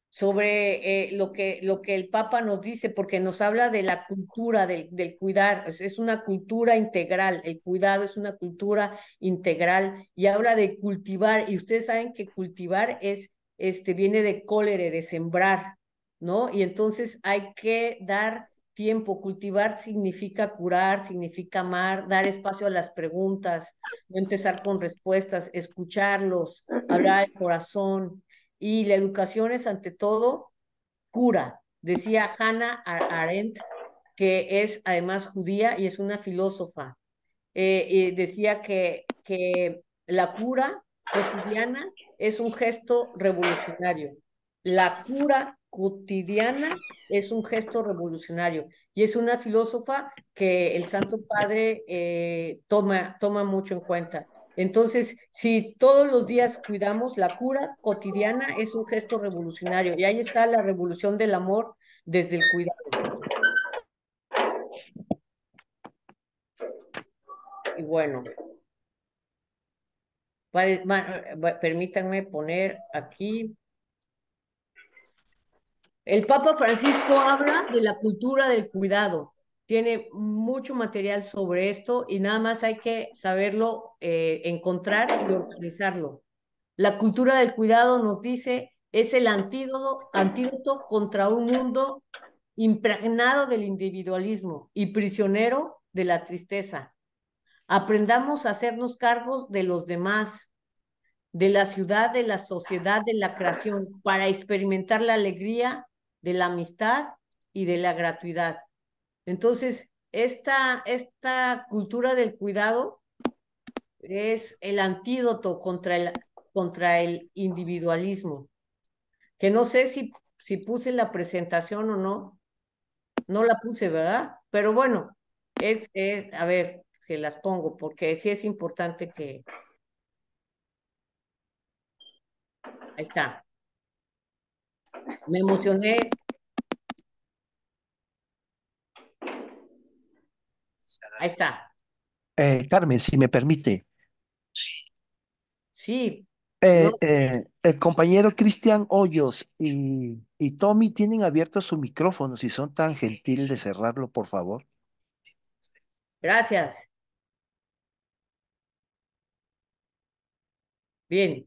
sobre eh, lo, que, lo que el Papa nos dice, porque nos habla de la cultura del, cuidar, es, una cultura integral, el cuidado es una cultura integral y habla de cultivar, y ustedes saben que cultivar es, este, viene de cólere, de sembrar, ¿no? Y entonces hay que dar tiempo, cultivar significa curar, significa amar, dar espacio a las preguntas, no empezar con respuestas, escucharlos, hablar el corazón, y la educación es ante todo cura. Decía Hannah Arendt, que es además judía y es una filósofa. Eh, decía que, que la cura cotidiana es un gesto revolucionario. La cura cotidiana es un gesto revolucionario y es una filósofa que el Santo Padre eh, toma, toma mucho en cuenta. Entonces, si todos los días cuidamos la cura cotidiana, es un gesto revolucionario. Y ahí está la revolución del amor desde el cuidado. Y bueno, eh, permítanme poner aquí. El Papa Francisco habla de la cultura del cuidado tiene mucho material sobre esto y nada más hay que saberlo eh, encontrar y organizarlo. La cultura del cuidado nos dice es el antídoto, antídoto contra un mundo impregnado del individualismo y prisionero de la tristeza. Aprendamos a hacernos cargos de los demás, de la ciudad, de la sociedad, de la creación, para experimentar la alegría de la amistad y de la gratuidad. Entonces, esta, esta cultura del cuidado es el antídoto contra el, contra el individualismo, que no sé si, si puse la presentación o no, no la puse, ¿verdad? Pero bueno, es, es a ver, se las pongo, porque sí es importante que... Ahí está. Me emocioné Ahí está. Eh, Carmen, si me permite. Sí. Eh, eh, el compañero Cristian Hoyos y, Tommy tienen abierto su micrófono, si son tan gentil de cerrarlo, por favor. Gracias. Bien,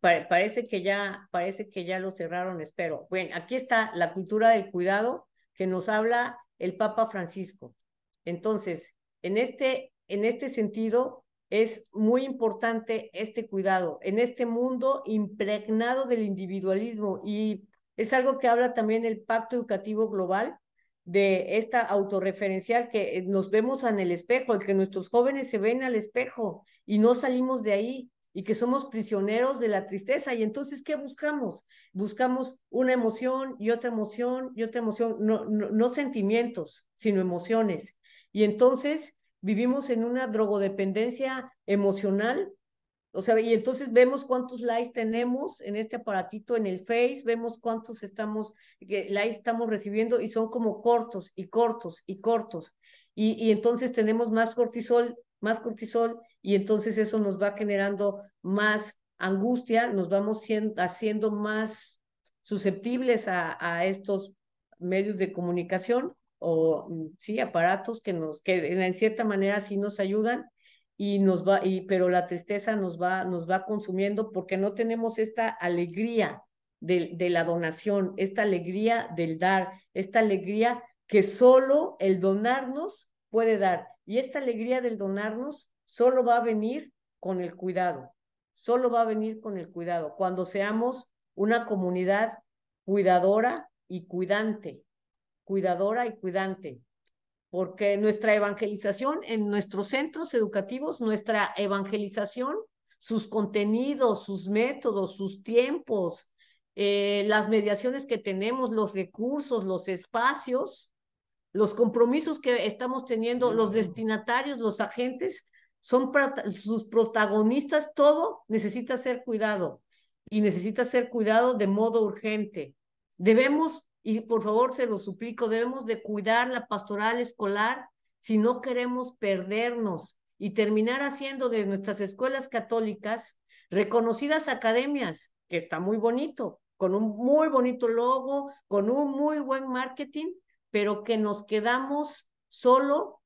parece que ya, parece que ya lo cerraron, espero. Bueno, aquí está la cultura del cuidado que nos habla el Papa Francisco. Entonces, este, en este, sentido, es muy importante este cuidado en este mundo impregnado del individualismo y es algo que habla también el Pacto Educativo Global de esta autorreferencial que eh, nos vemos en el espejo, el que nuestros jóvenes se ven al espejo y no salimos de ahí y que somos prisioneros de la tristeza. Y entonces, ¿qué buscamos? Buscamos una emoción y otra emoción y otra emoción, no sentimientos, sino emociones. Y entonces vivimos en una drogodependencia emocional. O sea, y entonces vemos cuántos likes tenemos en este aparatito en el Face, vemos cuántos estamos, eh, likes estamos recibiendo y son como cortos y cortos y cortos. Y, entonces tenemos más cortisol, más cortisol y entonces eso nos va generando más angustia, nos vamos haciendo más susceptibles a, a estos medios de comunicación o mm, sí, aparatos que nos, que en cierta manera sí nos ayudan y nos va, y, pero la tristeza nos va, nos va consumiendo porque no tenemos esta alegría de, de la donación, esta alegría del dar, esta alegría que solo el donarnos puede dar. Y esta alegría del donarnos solo va a venir con el cuidado, solo va a venir con el cuidado, cuando seamos una comunidad cuidadora y cuidante, cuidadora y cuidante, porque nuestra evangelización en nuestros centros educativos, nuestra evangelización, sus contenidos, sus métodos, sus tiempos, eh, las mediaciones que tenemos, los recursos, los espacios, los compromisos que estamos teniendo, los destinatarios, los agentes, son sus protagonistas, todo necesita ser cuidado y necesita ser cuidado de modo urgente. Debemos y por favor se lo suplico, debemos de cuidar la pastoral escolar si no queremos perdernos y terminar haciendo de nuestras escuelas católicas reconocidas academias, que está muy bonito, con un muy bonito logo, con un muy buen marketing, pero que nos quedamos solo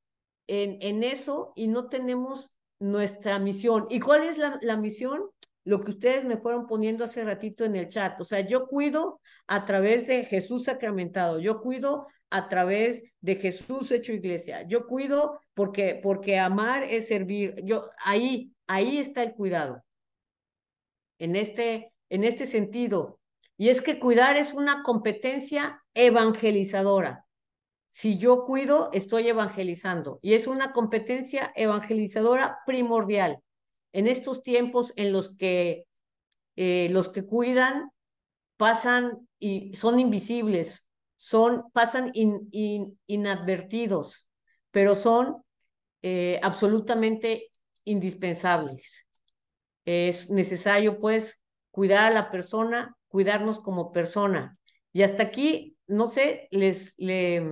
en, en eso y no tenemos nuestra misión. ¿Y cuál es la, la misión? lo que ustedes me fueron poniendo hace ratito en el chat. O sea, yo cuido a través de Jesús sacramentado, yo cuido a través de Jesús hecho iglesia, yo cuido porque, porque amar es servir. Yo, ahí, ahí está el cuidado. En este, en este sentido. Y es que cuidar es una competencia evangelizadora. Si yo cuido, estoy evangelizando. Y es una competencia evangelizadora primordial en estos tiempos en los que eh, los que cuidan pasan y son invisibles, son, pasan inadvertidos, pero son eh, absolutamente indispensables. Es necesario, pues, cuidar a la persona, cuidarnos como persona. Y hasta aquí, no sé, les, le,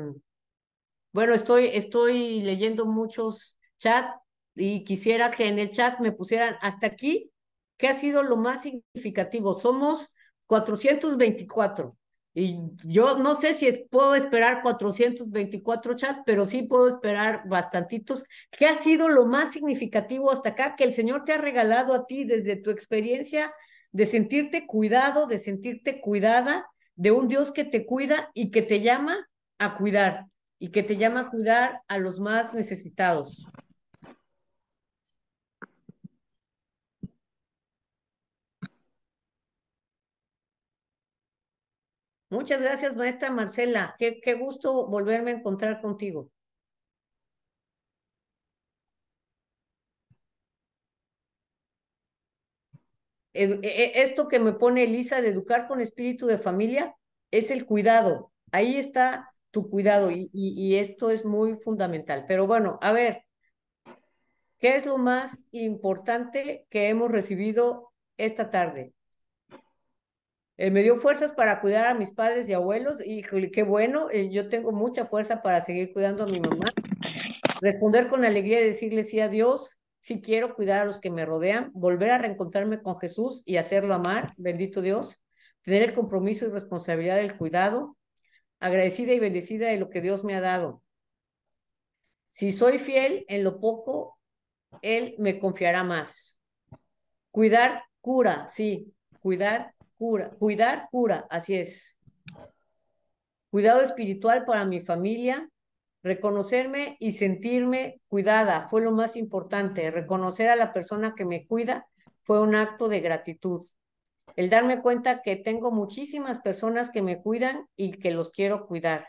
bueno, estoy, estoy leyendo muchos chats y quisiera que en el chat me pusieran hasta aquí qué ha sido lo más significativo. Somos 424 y yo no sé si puedo esperar 424 chats, pero sí puedo esperar bastantitos. ¿Qué ha sido lo más significativo hasta acá que el Señor te ha regalado a ti desde tu experiencia de sentirte cuidado, de sentirte cuidada, de un Dios que te cuida y que te llama a cuidar y que te llama a cuidar a los más necesitados? Muchas gracias, maestra Marcela. Qué, gusto volverme a encontrar contigo. E, e, esto que me pone Elisa de educar con espíritu de familia es el cuidado. Ahí está tu cuidado y esto es muy fundamental. Pero bueno, a ver, ¿qué es lo más importante que hemos recibido esta tarde? Eh, me dio fuerzas para cuidar a mis padres y abuelos, y qué bueno, eh, yo tengo mucha fuerza para seguir cuidando a mi mamá. Responder con alegría y decirle sí a Dios, si quiero cuidar a los que me rodean, volver a reencontrarme con Jesús y hacerlo amar, bendito Dios, tener el compromiso y responsabilidad del cuidado, agradecida y bendecida de lo que Dios me ha dado. Si soy fiel en lo poco, Él me confiará más. Cuidar cura, sí, cuidar cura, cuidar cura, así es. Cuidado espiritual para mi familia, reconocerme y sentirme cuidada fue lo más importante. Reconocer a la persona que me cuida fue un acto de gratitud. El darme cuenta que tengo muchísimas personas que me cuidan y que los quiero cuidar.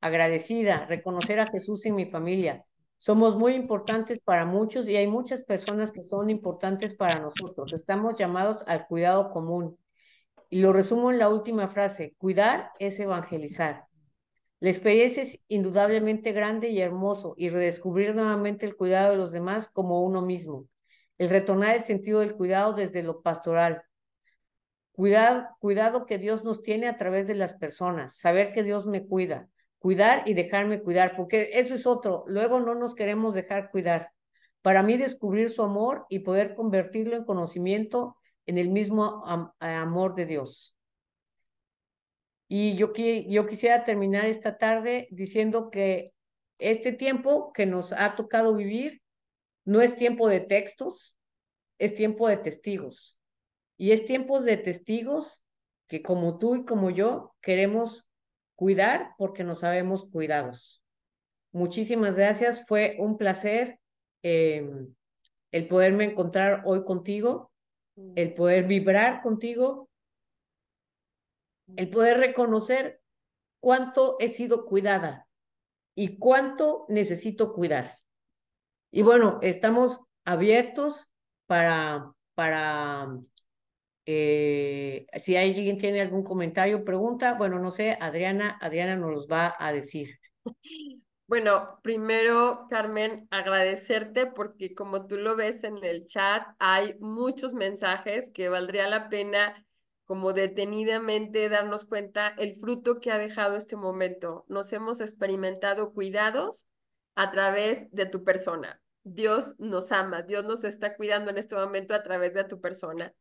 Agradecida, reconocer a Jesús en mi familia. Somos muy importantes para muchos y hay muchas personas que son importantes para nosotros. Estamos llamados al cuidado común. Y lo resumo en la última frase, cuidar es evangelizar. La experiencia es indudablemente grande y hermoso y redescubrir nuevamente el cuidado de los demás como uno mismo. El retornar el sentido del cuidado desde lo pastoral. Cuidado, cuidado que Dios nos tiene a través de las personas, saber que Dios me cuida, cuidar y dejarme cuidar, porque eso es otro. Luego no nos queremos dejar cuidar. Para mí descubrir su amor y poder convertirlo en conocimiento en el mismo eh, amor de Dios. Y yo, yo quisiera terminar esta tarde diciendo que este tiempo que nos ha tocado vivir no es tiempo de textos, es tiempo de testigos. Y es tiempo de testigos que como tú y como yo queremos cuidar porque nos sabemos cuidados. Muchísimas gracias, fue un placer eh, el poderme encontrar hoy contigo el poder vibrar contigo, el poder reconocer cuánto he sido cuidada y cuánto necesito cuidar. Y bueno, estamos abiertos para, para eh, si alguien tiene algún comentario, pregunta, bueno, no sé, Adriana, Adriana nos los va a decir. Bueno, primero, Carmen, agradecerte porque como tú lo ves en el chat, hay muchos mensajes que valdría la pena como detenidamente darnos cuenta el fruto que ha dejado este momento. Nos hemos experimentado cuidados a través de tu persona. Dios nos ama, Dios nos está cuidando en este momento a través de tu persona.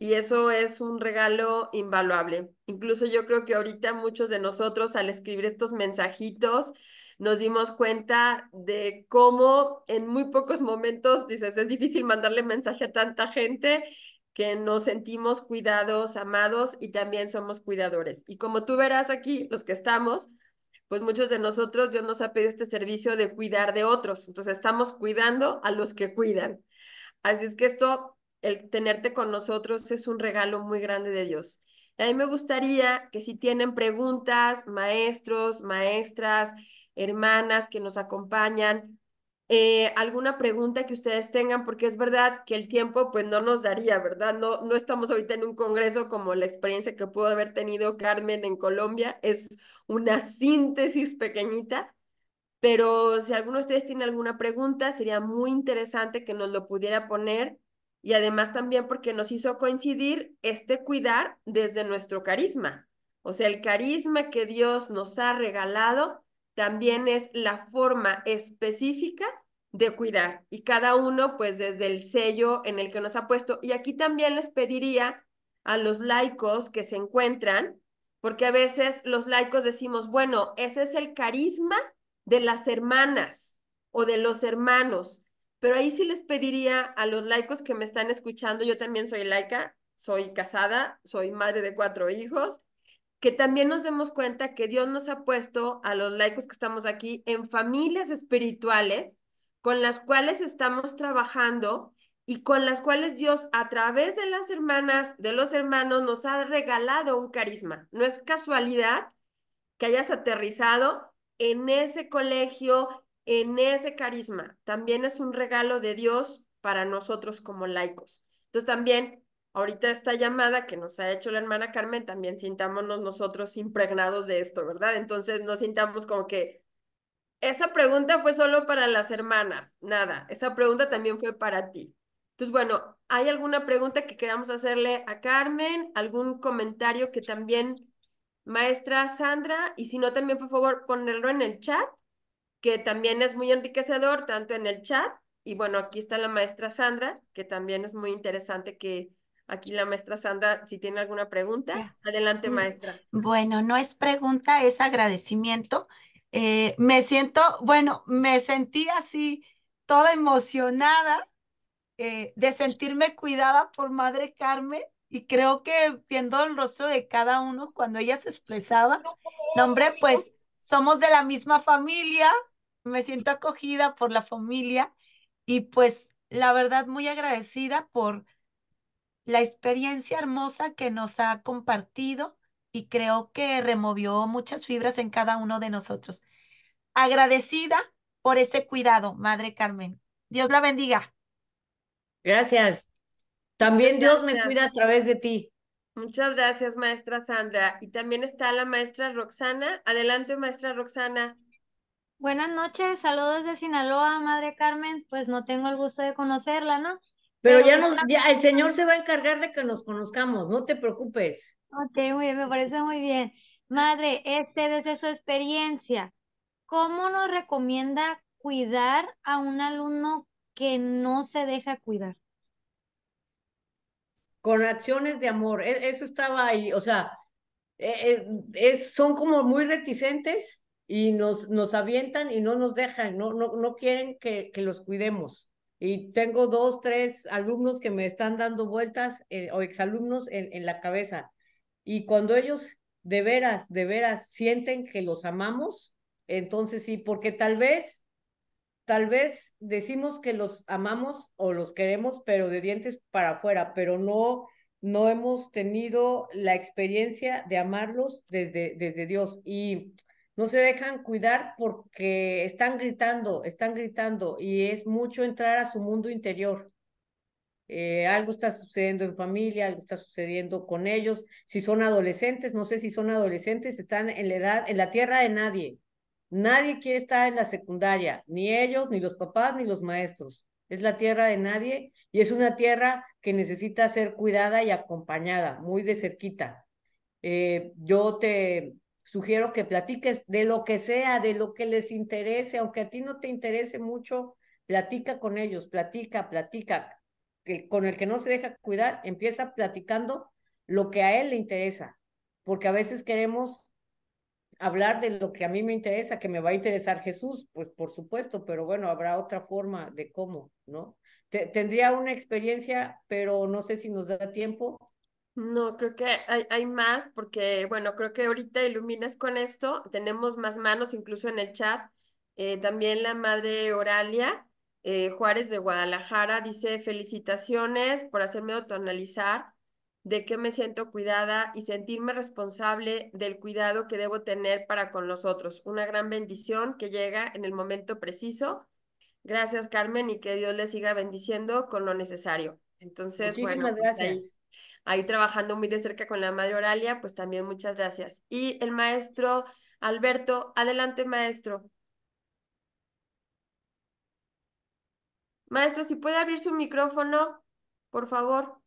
Y eso es un regalo invaluable. Incluso yo creo que ahorita muchos de nosotros al escribir estos mensajitos, nos dimos cuenta de cómo en muy pocos momentos, dices, es difícil mandarle mensaje a tanta gente que nos sentimos cuidados, amados y también somos cuidadores. Y como tú verás aquí, los que estamos, pues muchos de nosotros, Dios nos ha pedido este servicio de cuidar de otros. Entonces estamos cuidando a los que cuidan. Así es que esto, el tenerte con nosotros es un regalo muy grande de Dios. Y a mí me gustaría que si tienen preguntas, maestros, maestras, hermanas que nos acompañan, eh, alguna pregunta que ustedes tengan, porque es verdad que el tiempo pues no nos daría, ¿verdad? No, no estamos ahorita en un congreso como la experiencia que pudo haber tenido Carmen en Colombia, es una síntesis pequeñita, pero si alguno de ustedes tiene alguna pregunta, sería muy interesante que nos lo pudiera poner y además también porque nos hizo coincidir este cuidar desde nuestro carisma, o sea, el carisma que Dios nos ha regalado también es la forma específica de cuidar y cada uno pues desde el sello en el que nos ha puesto. Y aquí también les pediría a los laicos que se encuentran, porque a veces los laicos decimos, bueno, ese es el carisma de las hermanas o de los hermanos, pero ahí sí les pediría a los laicos que me están escuchando, yo también soy laica, soy casada, soy madre de cuatro hijos, que también nos demos cuenta que Dios nos ha puesto a los laicos que estamos aquí en familias espirituales con las cuales estamos trabajando y con las cuales Dios a través de las hermanas, de los hermanos, nos ha regalado un carisma. No es casualidad que hayas aterrizado en ese colegio, en ese carisma. También es un regalo de Dios para nosotros como laicos. Entonces también ahorita esta llamada que nos ha hecho la hermana Carmen, también sintámonos nosotros impregnados de esto, ¿verdad? Entonces no sintamos como que esa pregunta fue solo para las hermanas, nada, esa pregunta también fue para ti. Entonces, bueno, ¿hay alguna pregunta que queramos hacerle a Carmen? ¿Algún comentario que también, maestra Sandra? Y si no, también por favor ponerlo en el chat, que también es muy enriquecedor, tanto en el chat. Y bueno, aquí está la maestra Sandra, que también es muy interesante que, aquí la maestra Sandra si tiene alguna pregunta. Adelante, mm. maestra. Bueno, no es pregunta, es agradecimiento. Eh, me siento, bueno, me sentí así toda emocionada eh, de sentirme cuidada por Madre Carmen y creo que viendo el rostro de cada uno cuando ella se expresaba, nombre, hombre, pues somos de la misma familia, me siento acogida por la familia y pues la verdad muy agradecida por la experiencia hermosa que nos ha compartido y creo que removió muchas fibras en cada uno de nosotros. Agradecida por ese cuidado, Madre Carmen. Dios la bendiga. Gracias. También Dios me cuida a través de ti. Muchas gracias, maestra Sandra. Y también está la maestra Roxana. Adelante, maestra Roxana. Buenas noches, saludos de Sinaloa, Madre Carmen. Pues no tengo el gusto de conocerla, ¿no? Pero, ya, nos, ya el Señor se va a encargar de que nos conozcamos, no te preocupes. Ok, muy bien, me parece muy bien. Madre, este, desde su experiencia, ¿cómo nos recomienda cuidar a un alumno que no se deja cuidar? Con acciones de amor, e, eso estaba ahí, o sea, e, e, es, son como muy reticentes y nos, nos avientan y no nos dejan, no, no, no quieren que, que los cuidemos. Y tengo dos, tres alumnos que me están dando vueltas eh, o exalumnos en, en la cabeza. Y cuando ellos de veras, de veras sienten que los amamos, entonces sí, porque tal vez, tal vez decimos que los amamos o los queremos, pero de dientes para afuera, pero no, no hemos tenido la experiencia de amarlos desde, desde Dios. Y no se dejan cuidar porque están gritando, están gritando y es mucho entrar a su mundo interior. Eh, algo está sucediendo en familia, algo está sucediendo con ellos. Si son adolescentes, no sé si son adolescentes, están en la edad, en la tierra de nadie. Nadie quiere estar en la secundaria, ni ellos, ni los papás, ni los maestros. Es la tierra de nadie y es una tierra que necesita ser cuidada y acompañada, muy de cerquita. Eh, yo te, sugiero que platiques de lo que sea, de lo que les interese, aunque a ti no te interese mucho, platica con ellos, platica, platica. Que, con el que no se deja cuidar, empieza platicando lo que a él le interesa, porque a veces queremos hablar de lo que a mí me interesa, que me va a interesar Jesús, pues por supuesto, pero bueno, habrá otra forma de cómo, ¿no? tendría una experiencia, pero no sé si nos da tiempo no, creo que hay, más porque, bueno, creo que ahorita iluminas con esto. Tenemos más manos incluso en el chat. Eh, también la madre Oralia eh, Juárez de Guadalajara dice felicitaciones por hacerme autoanalizar de que me siento cuidada y sentirme responsable del cuidado que debo tener para con los otros. Una gran bendición que llega en el momento preciso. Gracias Carmen y que Dios le siga bendiciendo con lo necesario. Entonces, bueno, pues gracias ahí trabajando muy de cerca con la madre Oralia, pues también muchas gracias. Y el maestro Alberto, adelante maestro. Maestro, si puede abrir su micrófono, por favor.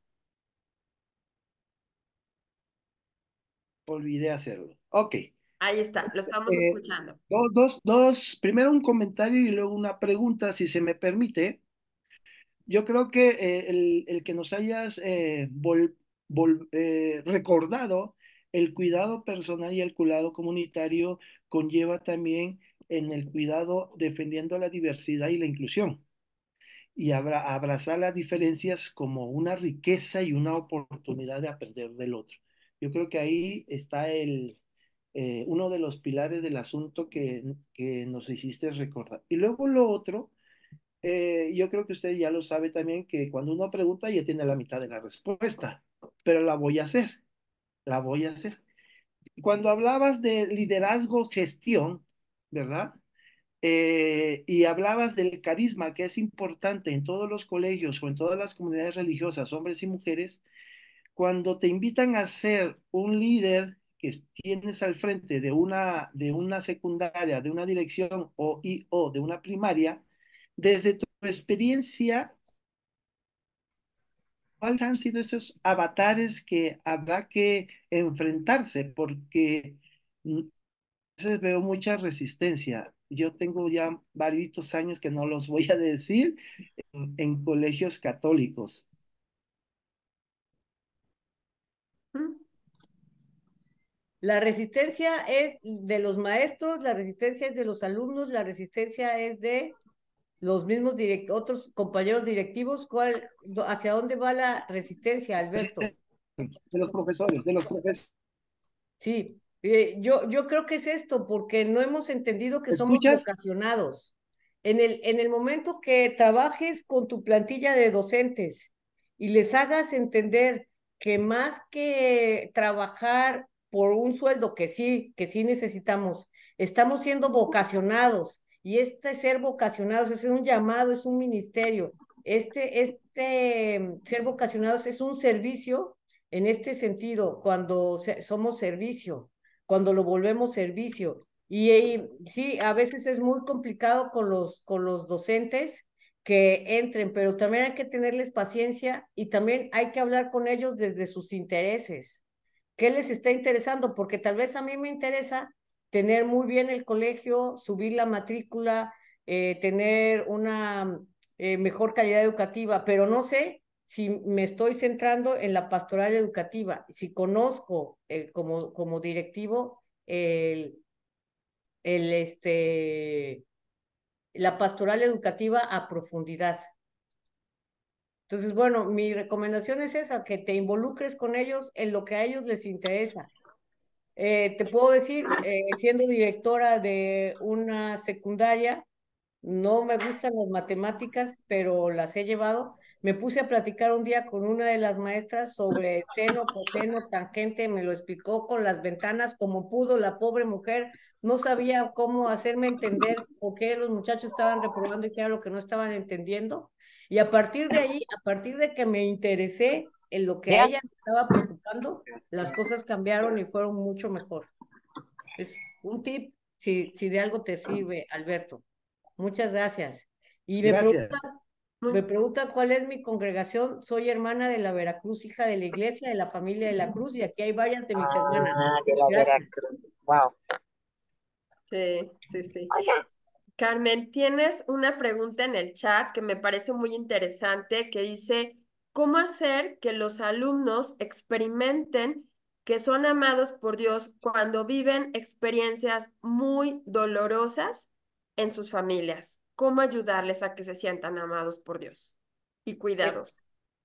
Olvidé hacerlo. Ok. Ahí está, lo estamos eh, escuchando. Dos, dos, dos, primero un comentario y luego una pregunta, si se me permite. Yo creo que eh, el, que nos hayas eh, eh, recordado, el cuidado personal y el cuidado comunitario conlleva también en el cuidado defendiendo la diversidad y la inclusión y abrazar las diferencias como una riqueza y una oportunidad de aprender del otro. Yo creo que ahí está el, eh, uno de los pilares del asunto que, que, nos hiciste recordar. Y luego lo otro, eh, yo creo que usted ya lo sabe también, que cuando uno pregunta ya tiene la mitad de la respuesta pero la voy a hacer, la voy a hacer. Cuando hablabas de liderazgo, gestión, ¿verdad? Eh, y hablabas del carisma que es importante en todos los colegios o en todas las comunidades religiosas, hombres y mujeres, cuando te invitan a ser un líder que tienes al frente de una, de una secundaria, de una dirección o, o de una primaria, desde tu experiencia, ¿Cuáles han sido esos avatares que habrá que enfrentarse? Porque mm, veces veo mucha resistencia. Yo tengo ya varios años que no los voy a decir en colegios católicos. La resistencia es de los maestros, la resistencia es de los alumnos, la resistencia es de los mismos direct otros compañeros directivos, ¿cuál, ¿hacia dónde va la resistencia, Alberto? De los profesores, de los profesores. Sí, eh, yo, yo creo que es esto, porque no hemos entendido que somos vocacionados. En el, en el momento que trabajes con tu plantilla de docentes y les hagas entender que más que trabajar por un sueldo que sí, que sí necesitamos, estamos siendo vocacionados y este ser vocacionados es un llamado, es un ministerio. Este, este mm, ser vocacionados es un servicio en este sentido, cuando somos servicio, cuando lo volvemos servicio. Y, y, sí, a veces es muy complicado con los, con los docentes que entren, pero también hay que tenerles paciencia y también hay que hablar con ellos desde sus intereses. ¿Qué les está interesando? Porque tal vez a mí me interesa tener muy bien el colegio, subir la matrícula, eh, tener una eh, mejor calidad educativa, pero no sé si me estoy centrando en la pastoral educativa, si conozco como, como directivo el, el este, la pastoral educativa a profundidad. Entonces, bueno, mi recomendación es esa, que te involucres con ellos en lo que a ellos les interesa. Eh, te puedo decir, eh, siendo directora de una secundaria, no me gustan las matemáticas, pero las he llevado. Me puse a platicar un día con una de las maestras sobre seno, coseno, tangente, me lo explicó con las ventanas como pudo la pobre mujer. No sabía cómo hacerme entender por qué los muchachos estaban reprobando y qué era lo que no estaban entendiendo. Y a partir de ahí, a partir de que me interesé en lo que ella estaba preocupando, las cosas cambiaron y fueron mucho mejor. Es un tip, si, si de algo te sirve, Alberto. Muchas gracias. Y me pregunta, me pregunta cuál es mi congregación. Soy hermana de la Veracruz, hija de la iglesia de la familia de la Cruz, y aquí hay varias de mis ah, hermanas. de la Veracruz. Wow. Sí, sí, sí. Carmen, tienes una pregunta en el chat que me parece muy interesante que dice, cómo hacer que los alumnos experimenten que son amados por Dios cuando viven experiencias muy dolorosas en sus familias. Cómo ayudarles a que se sientan amados por Dios y cuidados.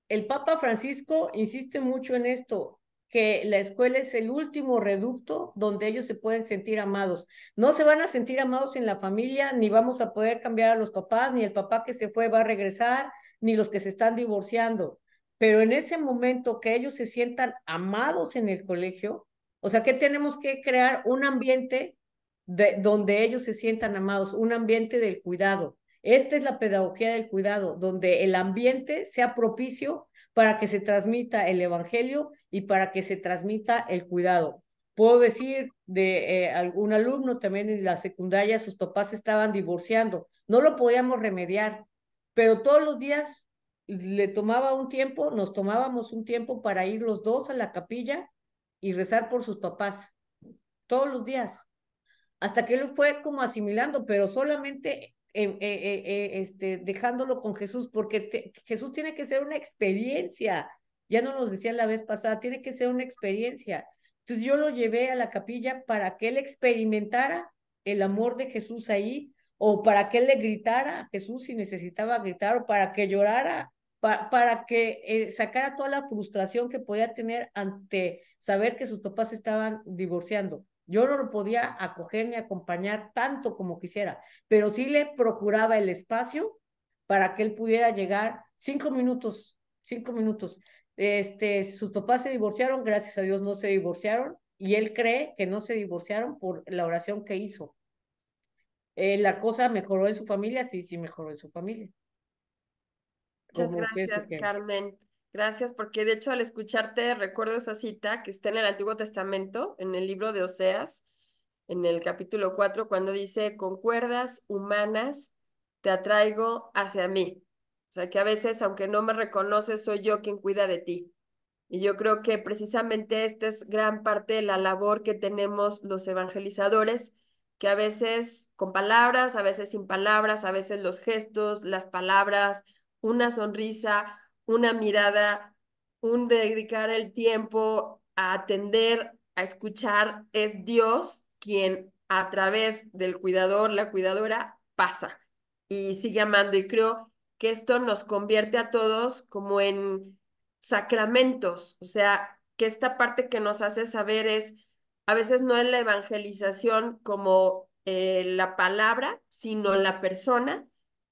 El, Papa Francisco insiste mucho en esto, que la escuela es el último reducto donde ellos se pueden sentir amados. No se van a sentir amados en la familia, ni vamos a poder cambiar a los papás, ni el papá que se fue va a regresar, ni los que se están divorciando, pero en ese momento que ellos se sientan amados en el colegio, o sea que tenemos que crear un ambiente de, donde ellos se sientan amados, un ambiente del cuidado. Esta es la pedagogía del cuidado, donde el ambiente sea propicio para que se transmita el Evangelio y para que se transmita el cuidado. Puedo decir de eh, algún alumno también en la secundaria, sus papás estaban divorciando, no lo podíamos remediar, pero todos los días le tomaba un tiempo, nos tomábamos un tiempo para ir los dos a la capilla y rezar por sus papás, todos los días, hasta que él fue como asimilando, pero solamente eh, eh, eh, este, dejándolo con Jesús, porque Jesús tiene que ser una experiencia, ya no nos decían la vez pasada, tiene que ser una experiencia. Entonces yo lo llevé a la capilla para que él experimentara el amor de Jesús ahí o para que él le gritara a Jesús si necesitaba gritar, o para que llorara, para que eh, sacara toda la frustración que podía tener ante saber que sus papás estaban divorciando. Yo no lo podía acoger ni acompañar tanto como quisiera, pero sí le procuraba el espacio para que él pudiera llegar cinco minutos, cinco minutos. Este, sus papás se divorciaron, gracias a Dios no se divorciaron, y él cree que no se divorciaron por la oración que hizo. Eh, la cosa mejoró en su familia, sí, sí mejoró en su familia. Muchas gracias, Carmen. Gracias, porque de hecho al escucharte recuerdo esa cita que está en el Antiguo Testamento, en el libro de Oseas, en el capítulo 4, cuando dice, con cuerdas humanas te atraigo hacia mí. O sea, que a veces, aunque no me reconoces, soy yo quien cuida de ti. Y yo creo que precisamente esta es gran parte de la labor que tenemos los evangelizadores, que a veces con palabras, a veces sin palabras, a veces los gestos, las palabras, una sonrisa, una mirada, un dedicar el tiempo a atender, a escuchar, es Dios quien a través del cuidador, la cuidadora, pasa y sigue amando. Y creo que esto nos convierte a todos como en sacramentos, o sea, que esta parte que nos hace saber es, a veces no es la evangelización como eh, la palabra, sino la persona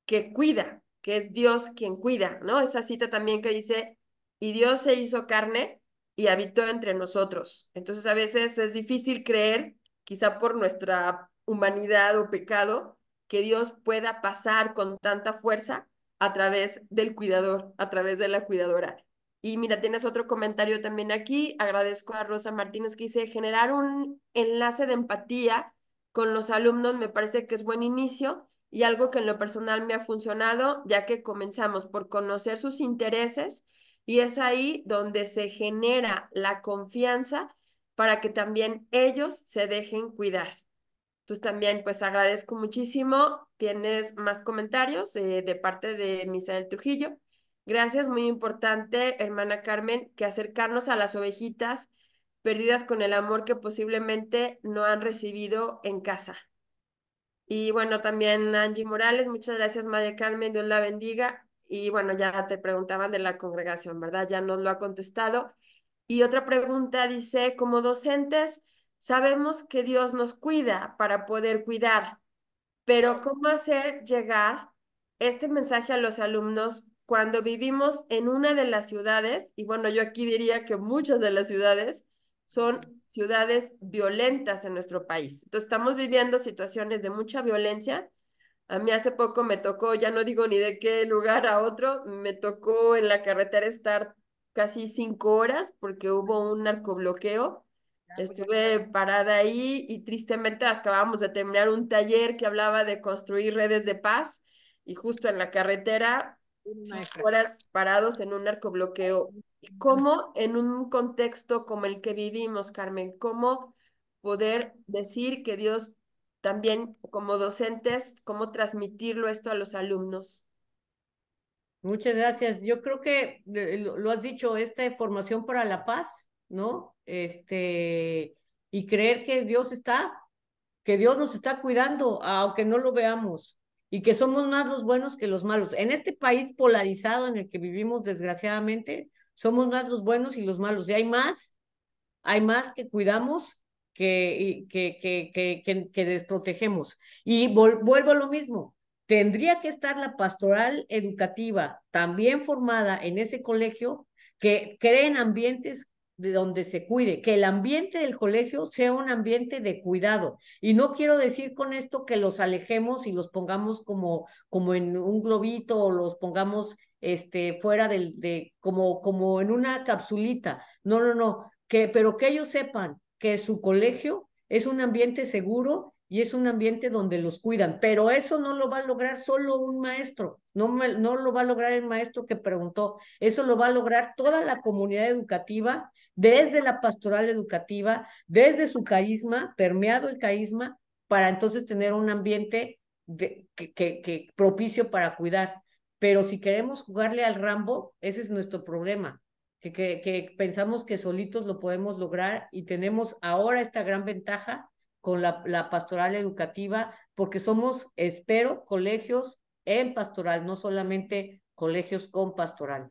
que cuida, que es Dios quien cuida, ¿no? Esa cita también que dice, y Dios se hizo carne y habitó entre nosotros. Entonces a veces es difícil creer, quizá por nuestra humanidad o pecado, que Dios pueda pasar con tanta fuerza a través del cuidador, a través de la cuidadora. Y mira, tienes otro comentario también aquí. Agradezco a Rosa Martínez que dice, generar un enlace de empatía con los alumnos me parece que es buen inicio y algo que en lo personal me ha funcionado, ya que comenzamos por conocer sus intereses y es ahí donde se genera la confianza para que también ellos se dejen cuidar. Entonces también pues agradezco muchísimo. Tienes más comentarios eh, de parte de Misael Trujillo. Gracias, muy importante, hermana Carmen, que acercarnos a las ovejitas perdidas con el amor que posiblemente no han recibido en casa. Y bueno, también Angie Morales, muchas gracias, Madre Carmen, Dios la bendiga. Y bueno, ya te preguntaban de la congregación, ¿verdad? Ya nos lo ha contestado. Y otra pregunta dice, como docentes, sabemos que Dios nos cuida para poder cuidar, pero ¿cómo hacer llegar este mensaje a los alumnos cuando vivimos en una de las ciudades, y bueno, yo aquí diría que muchas de las ciudades son ciudades violentas en nuestro país. Entonces estamos viviendo situaciones de mucha violencia. A mí hace poco me tocó, ya no digo ni de qué lugar a otro, me tocó en la carretera estar casi cinco horas porque hubo un narcobloqueo. Pues, Estuve parada ahí y tristemente acabamos de terminar un taller que hablaba de construir redes de paz y justo en la carretera si parados en un y ¿Cómo en un contexto como el que vivimos, Carmen? ¿Cómo poder decir que Dios también como docentes, cómo transmitirlo esto a los alumnos? Muchas gracias. Yo creo que eh, eh, lo has dicho, esta formación para la paz, ¿no? Este, y creer que Dios está, que Dios nos está cuidando, aunque no lo veamos, y que somos más los buenos que los malos. En este país polarizado en el que vivimos, desgraciadamente, somos más los buenos y los malos. Y hay más, hay más que cuidamos que, que, que, que, que desprotegemos. Y vuelvo a lo mismo, tendría que estar la pastoral educativa también formada en ese colegio que creen ambientes de donde se cuide, que el ambiente del colegio sea un ambiente de cuidado. Y no quiero decir con esto que los alejemos y los pongamos como, como en un globito o los pongamos este, fuera del, de, como, como en una capsulita. No, no, no, que, pero que ellos sepan que su colegio es un ambiente seguro y es un ambiente donde los cuidan, pero eso no lo va a lograr solo un maestro, no, no lo va a lograr el maestro que preguntó, eso lo va a lograr toda la comunidad educativa, desde la pastoral educativa, desde su carisma, permeado el carisma, para entonces tener un ambiente propicio para cuidar. Pero si queremos jugarle al Rambo, ese es nuestro problema. que, pensamos que solitos lo podemos lograr y tenemos ahora esta gran ventaja con la, pastoral educativa, porque somos, espero, colegios en pastoral, no solamente colegios con pastoral.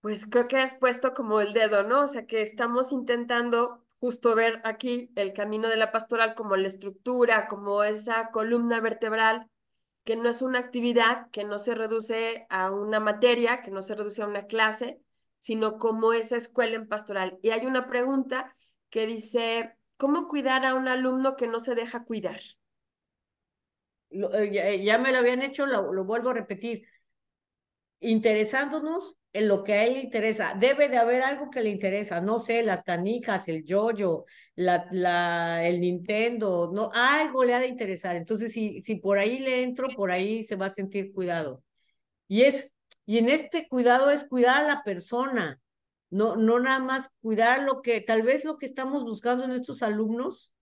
Pues creo que has puesto como el dedo, ¿no? O sea que estamos intentando justo ver aquí el camino de la pastoral como la estructura, como esa columna vertebral, que no es una actividad, que no se reduce a una materia, que no se reduce a una clase, sino como esa escuela en pastoral. Y hay una pregunta que dice, ¿cómo cuidar a un alumno que no se deja cuidar? Eh, eh, ya, me lo habían hecho, lo, lo vuelvo a repetir. Interesándonos en lo que a él le interesa. Debe de haber algo que le interesa, no sé, las canicas, el yoyo, la, la, el Nintendo, no, algo le ha de interesar. Entonces, si, si por ahí le entro, por ahí se va a sentir cuidado. Y es y en este cuidado es cuidar a la persona, no, no nada más cuidar lo que, tal vez lo que estamos buscando en nuestros alumnos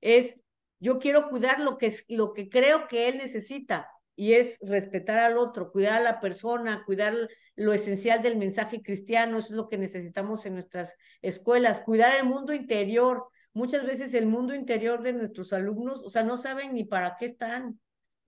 es, yo quiero cuidar lo que, lo que creo que él necesita y es respetar al otro, cuidar a la persona, cuidar lo esencial del mensaje cristiano, eso es lo que necesitamos en nuestras escuelas, cuidar el mundo interior. Muchas veces el mundo interior de nuestros alumnos, o sea, no saben ni para qué están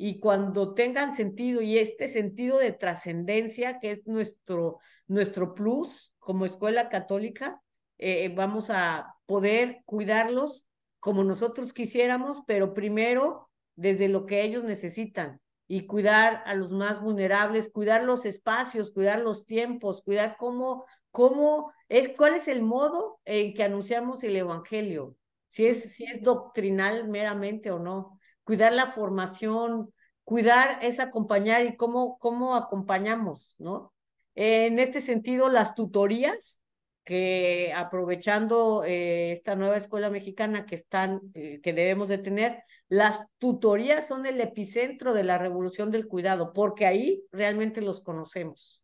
y cuando tengan sentido y este sentido de trascendencia que es nuestro, nuestro plus como escuela católica, eh, vamos a poder cuidarlos como nosotros quisiéramos, pero primero desde lo que ellos necesitan y cuidar a los más vulnerables, cuidar los espacios, cuidar los tiempos, cuidar cómo, cómo es, cuál es el modo en que anunciamos el Evangelio, si es, si es doctrinal meramente o no cuidar la formación, cuidar es acompañar y cómo, cómo acompañamos, ¿no? En este sentido, las tutorías, que aprovechando eh, esta nueva escuela mexicana que están, eh, que debemos de tener, las tutorías son el epicentro de la revolución del cuidado, porque ahí realmente los conocemos.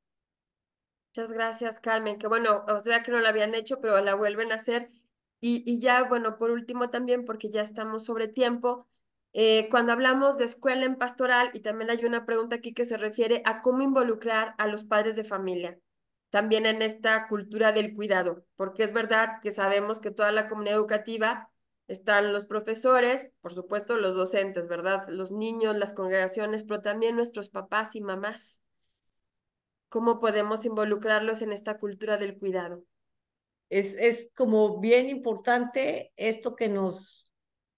Muchas gracias, Carmen, que bueno, o sea que no la habían hecho, pero la vuelven a hacer. Y, y ya, bueno, por último también, porque ya estamos sobre tiempo, eh, cuando hablamos de escuela en pastoral, y también hay una pregunta aquí que se refiere a cómo involucrar a los padres de familia también en esta cultura del cuidado, porque es verdad que sabemos que toda la comunidad educativa están los profesores, por supuesto los docentes, ¿verdad? Los niños, las congregaciones, pero también nuestros papás y mamás. ¿Cómo podemos involucrarlos en esta cultura del cuidado? Es, es como bien importante esto que nos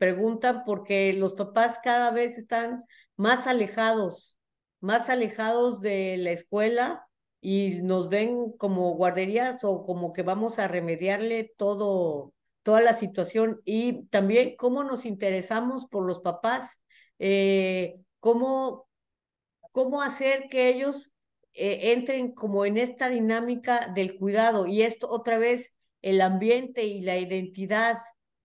preguntan porque los papás cada vez están más alejados, más alejados de la escuela y nos ven como guarderías o como que vamos a remediarle todo toda la situación y también cómo nos interesamos por los papás, eh, cómo, cómo hacer que ellos eh, entren como en esta dinámica del cuidado y esto otra vez el ambiente y la identidad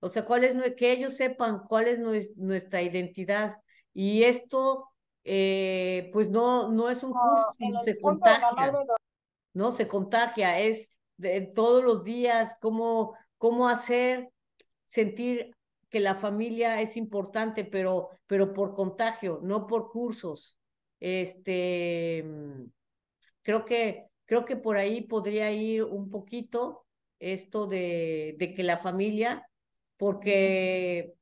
o sea, cuál es, que ellos sepan cuál es nuestra identidad. Y esto, eh, pues no, no es un curso, no, se contagia. No, se contagia, es de, todos los días cómo, cómo hacer sentir que la familia es importante, pero, pero por contagio, no por cursos. Este, mm, creo que, creo que por ahí podría ir un poquito esto de, de que la familia porque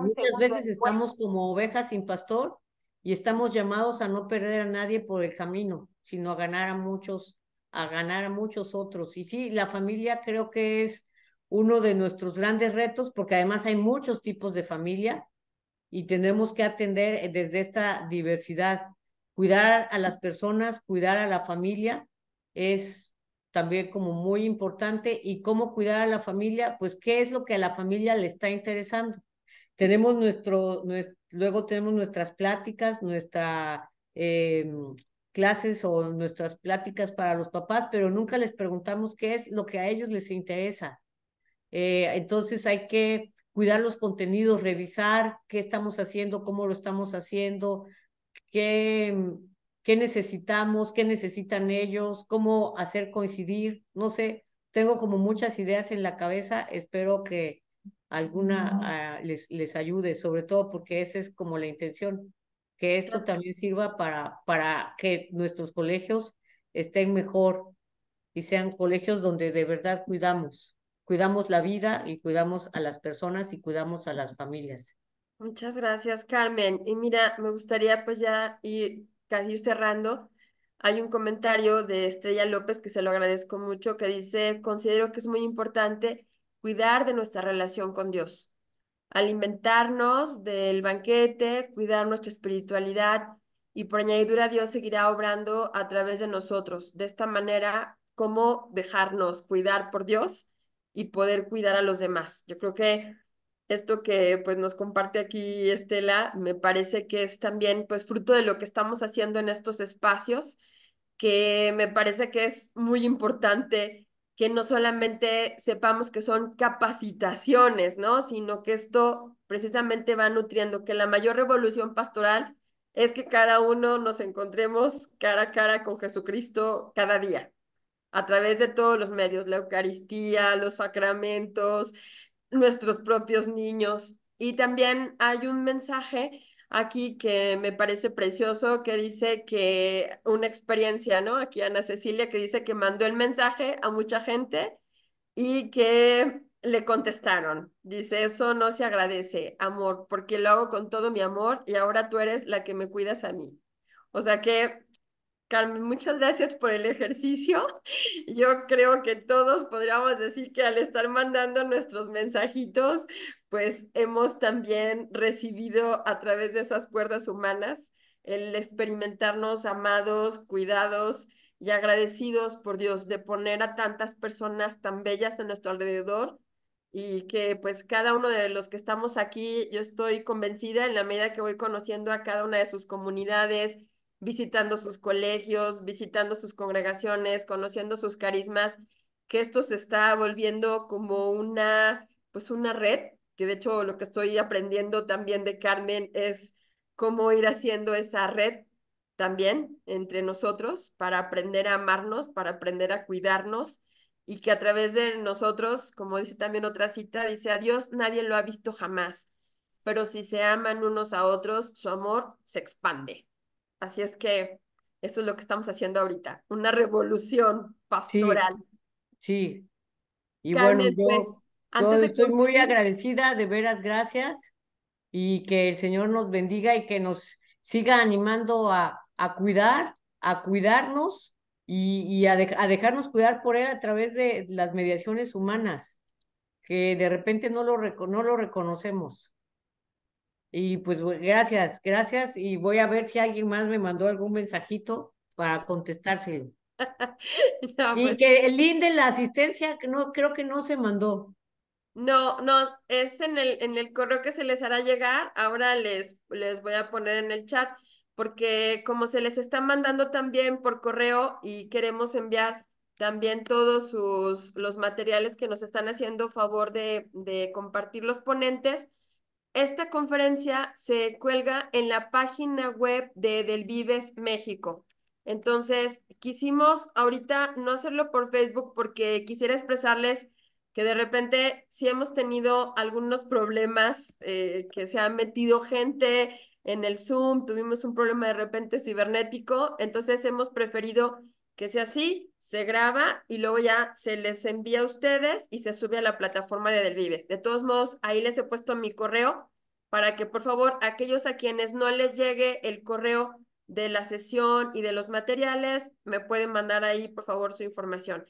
muchas veces estamos como ovejas sin pastor y estamos llamados a no perder a nadie por el camino, sino a ganar a muchos, a ganar a muchos otros. Y sí, la familia creo que es uno de nuestros grandes retos, porque además hay muchos tipos de familia y tenemos que atender eh, desde esta diversidad. Cuidar a las personas, cuidar a la familia es también como muy importante y cómo cuidar a la familia, pues qué es lo que a la familia le está interesando. Tenemos nuestro, luego tenemos nuestras pláticas, nuestras em, clases o nuestras pláticas para los papás, pero nunca les preguntamos qué es lo que a ellos les interesa. Eh, entonces hay que cuidar los contenidos, revisar qué estamos haciendo, cómo lo estamos haciendo, qué qué necesitamos, qué necesitan ellos, cómo hacer coincidir, no sé, tengo como muchas ideas en la cabeza, espero que alguna ah, les, les ayude, sobre todo porque esa es como la intención, que esto también sirva para, para que nuestros colegios estén mejor y sean colegios donde de verdad cuidamos, cuidamos la vida y cuidamos a las personas y cuidamos a las familias. Muchas gracias, Carmen. Y mira, me gustaría pues ya ir ir cerrando, hay un comentario de Estrella López que se lo agradezco mucho, que dice, considero que es muy importante cuidar de nuestra relación con Dios, alimentarnos del banquete, cuidar nuestra espiritualidad y por añadidura Dios seguirá obrando a través de nosotros. De esta manera, ¿cómo dejarnos cuidar por Dios y poder cuidar a los demás? Yo creo que esto que pues nos comparte aquí Estela, me parece que es también pues fruto de lo que estamos haciendo en estos espacios, que me parece que es muy importante que no solamente sepamos que son capacitaciones, ¿no? Sino que esto precisamente va nutriendo, que la mayor revolución pastoral es que cada uno nos encontremos cara a cara con Jesucristo cada día, a través de todos los medios, la Eucaristía, los sacramentos, nuestros propios niños. Y también hay un mensaje aquí que me parece precioso, que dice que una experiencia, ¿no? Aquí Ana Cecilia, que dice que mandó el mensaje a mucha gente y que le contestaron. Dice, eso no se agradece, amor, porque lo hago con todo mi amor y ahora tú eres la que me cuidas a mí. O sea que Carmen, muchas gracias por el ejercicio. Yo creo que todos podríamos decir que al estar mandando nuestros mensajitos, pues hemos también recibido a través de esas cuerdas humanas el experimentarnos amados, cuidados y agradecidos por Dios de poner a tantas personas tan bellas a nuestro alrededor y que pues cada uno de los que estamos aquí, yo estoy convencida en la medida que voy conociendo a cada una de sus comunidades, visitando sus colegios, visitando sus congregaciones, conociendo sus carismas, que esto se está volviendo como una, pues una red, que de hecho lo que estoy aprendiendo también de Carmen es cómo ir haciendo esa red también entre nosotros para aprender a amarnos, para aprender a cuidarnos y que a través de nosotros, como dice también otra cita, dice a Dios nadie lo ha visto jamás, pero si se aman unos a otros, su amor se expande. Así es que eso es lo que estamos haciendo ahorita, una revolución pastoral. Sí, y bueno, yo, pues, estoy muy agradecida, de veras gracias, y que el Señor nos bendiga y que nos siga animando a, a cuidar, a cuidarnos y, a, dejarnos cuidar por Él a través de las mediaciones humanas, que de repente no lo, no lo reconocemos. Y pues gracias, gracias. Y voy a ver si alguien más me mandó algún mensajito para contestarse y pues que el link de la asistencia no, creo que no se mandó. No, no, es en el, en el correo que se les hará llegar. Ahora les, les voy a poner en el chat, porque como se les está mandando también por correo y queremos enviar también todos sus, los materiales que nos están haciendo favor de, de compartir los ponentes, esta conferencia se cuelga en la página web de Del Vives México. Entonces, quisimos ahorita no hacerlo por Facebook porque quisiera expresarles que de repente sí hemos tenido algunos problemas, eh, que se ha metido gente en el Zoom, tuvimos un problema de repente cibernético, entonces hemos preferido que sea así, se graba y luego ya se les envía a ustedes y se sube a la plataforma de vive De todos modos, ahí les he puesto mi correo para que por favor aquellos a quienes no les llegue el correo de la sesión y de los materiales, me pueden mandar ahí por favor su información.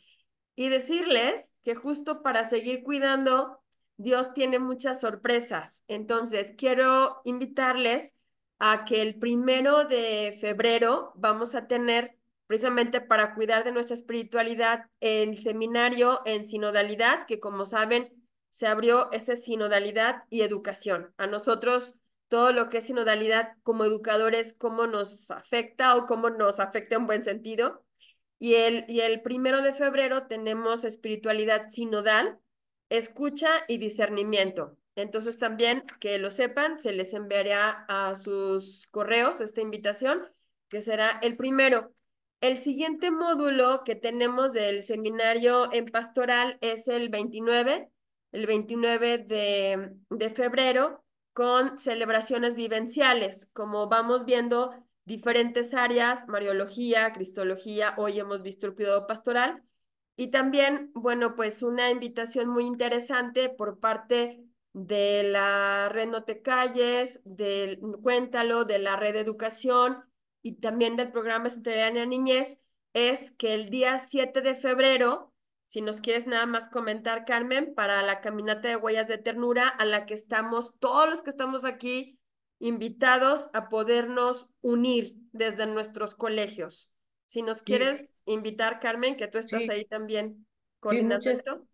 Y decirles que justo para seguir cuidando, Dios tiene muchas sorpresas. Entonces, quiero invitarles a que el primero de febrero vamos a tener precisamente para cuidar de nuestra espiritualidad el seminario en sinodalidad, que como saben, se abrió ese sinodalidad y educación. A nosotros todo lo que es sinodalidad como educadores, cómo nos afecta o cómo nos afecta en buen sentido. Y el, y el primero de febrero tenemos espiritualidad sinodal, escucha y discernimiento. Entonces también que lo sepan, se les enviará a sus correos esta invitación, que será el primero. El siguiente módulo que tenemos del seminario en pastoral es el 29, el 29 de, febrero, con celebraciones vivenciales. Como vamos viendo diferentes áreas, Mariología, Cristología, hoy hemos visto el cuidado pastoral, y también, bueno, pues una invitación muy interesante por parte de la red No Calles, del Cuéntalo, de la red de Educación, y también del programa Centenaria Niñez es que el día 7 de febrero, si nos quieres nada más comentar, Carmen, para la caminata de huellas de ternura a la que estamos todos los que estamos aquí invitados a podernos unir desde nuestros colegios. Si nos quieres invitar, Carmen, que tú estás ahí también coordinando esto.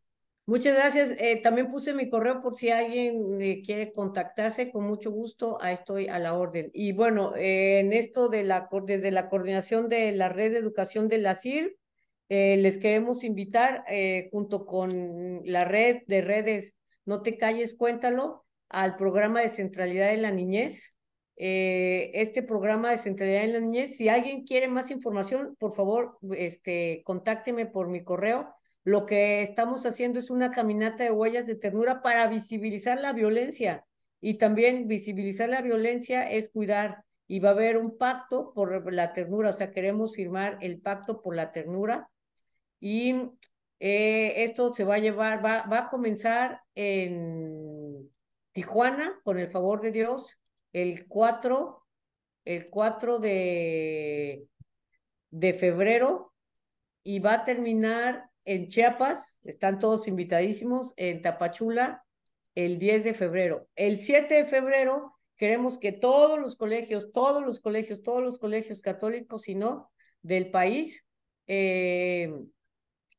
Muchas gracias. Eh, también puse mi correo por si alguien quiere contactarse, con mucho gusto, ahí estoy a la orden. Y bueno, eh, en esto de la, desde la coordinación de la red de educación de la CIR, eh, les queremos invitar junto con la red de redes No te calles, cuéntalo, al programa de centralidad de la niñez. este programa de centralidad de la niñez, si alguien quiere más información, por favor, este, contácteme por mi correo lo que estamos haciendo es una caminata de huellas de ternura para visibilizar la violencia. Y también visibilizar la violencia es cuidar. Y va a haber un pacto por la ternura, o sea, queremos firmar el pacto por la ternura. Y eh, esto se va a llevar, va, va a comenzar en Tijuana, con el favor de Dios, el 4, el 4 de, de febrero y va a terminar en Chiapas, están todos invitadísimos, en Tapachula, el 10 de febrero. El 7 de febrero queremos que todos los colegios, todos los colegios, todos los colegios católicos y no del país eh,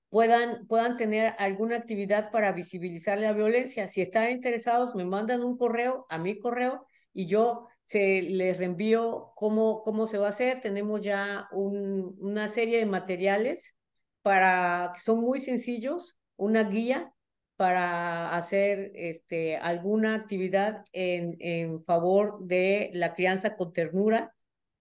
puedan, puedan tener alguna actividad para visibilizar la violencia. Si están interesados, me mandan un correo a mi correo y yo se les reenvío cómo, cómo se va a hacer. Tenemos ya una serie de materiales para, son muy sencillos, una guía para hacer este, alguna actividad en, en favor de la crianza con ternura,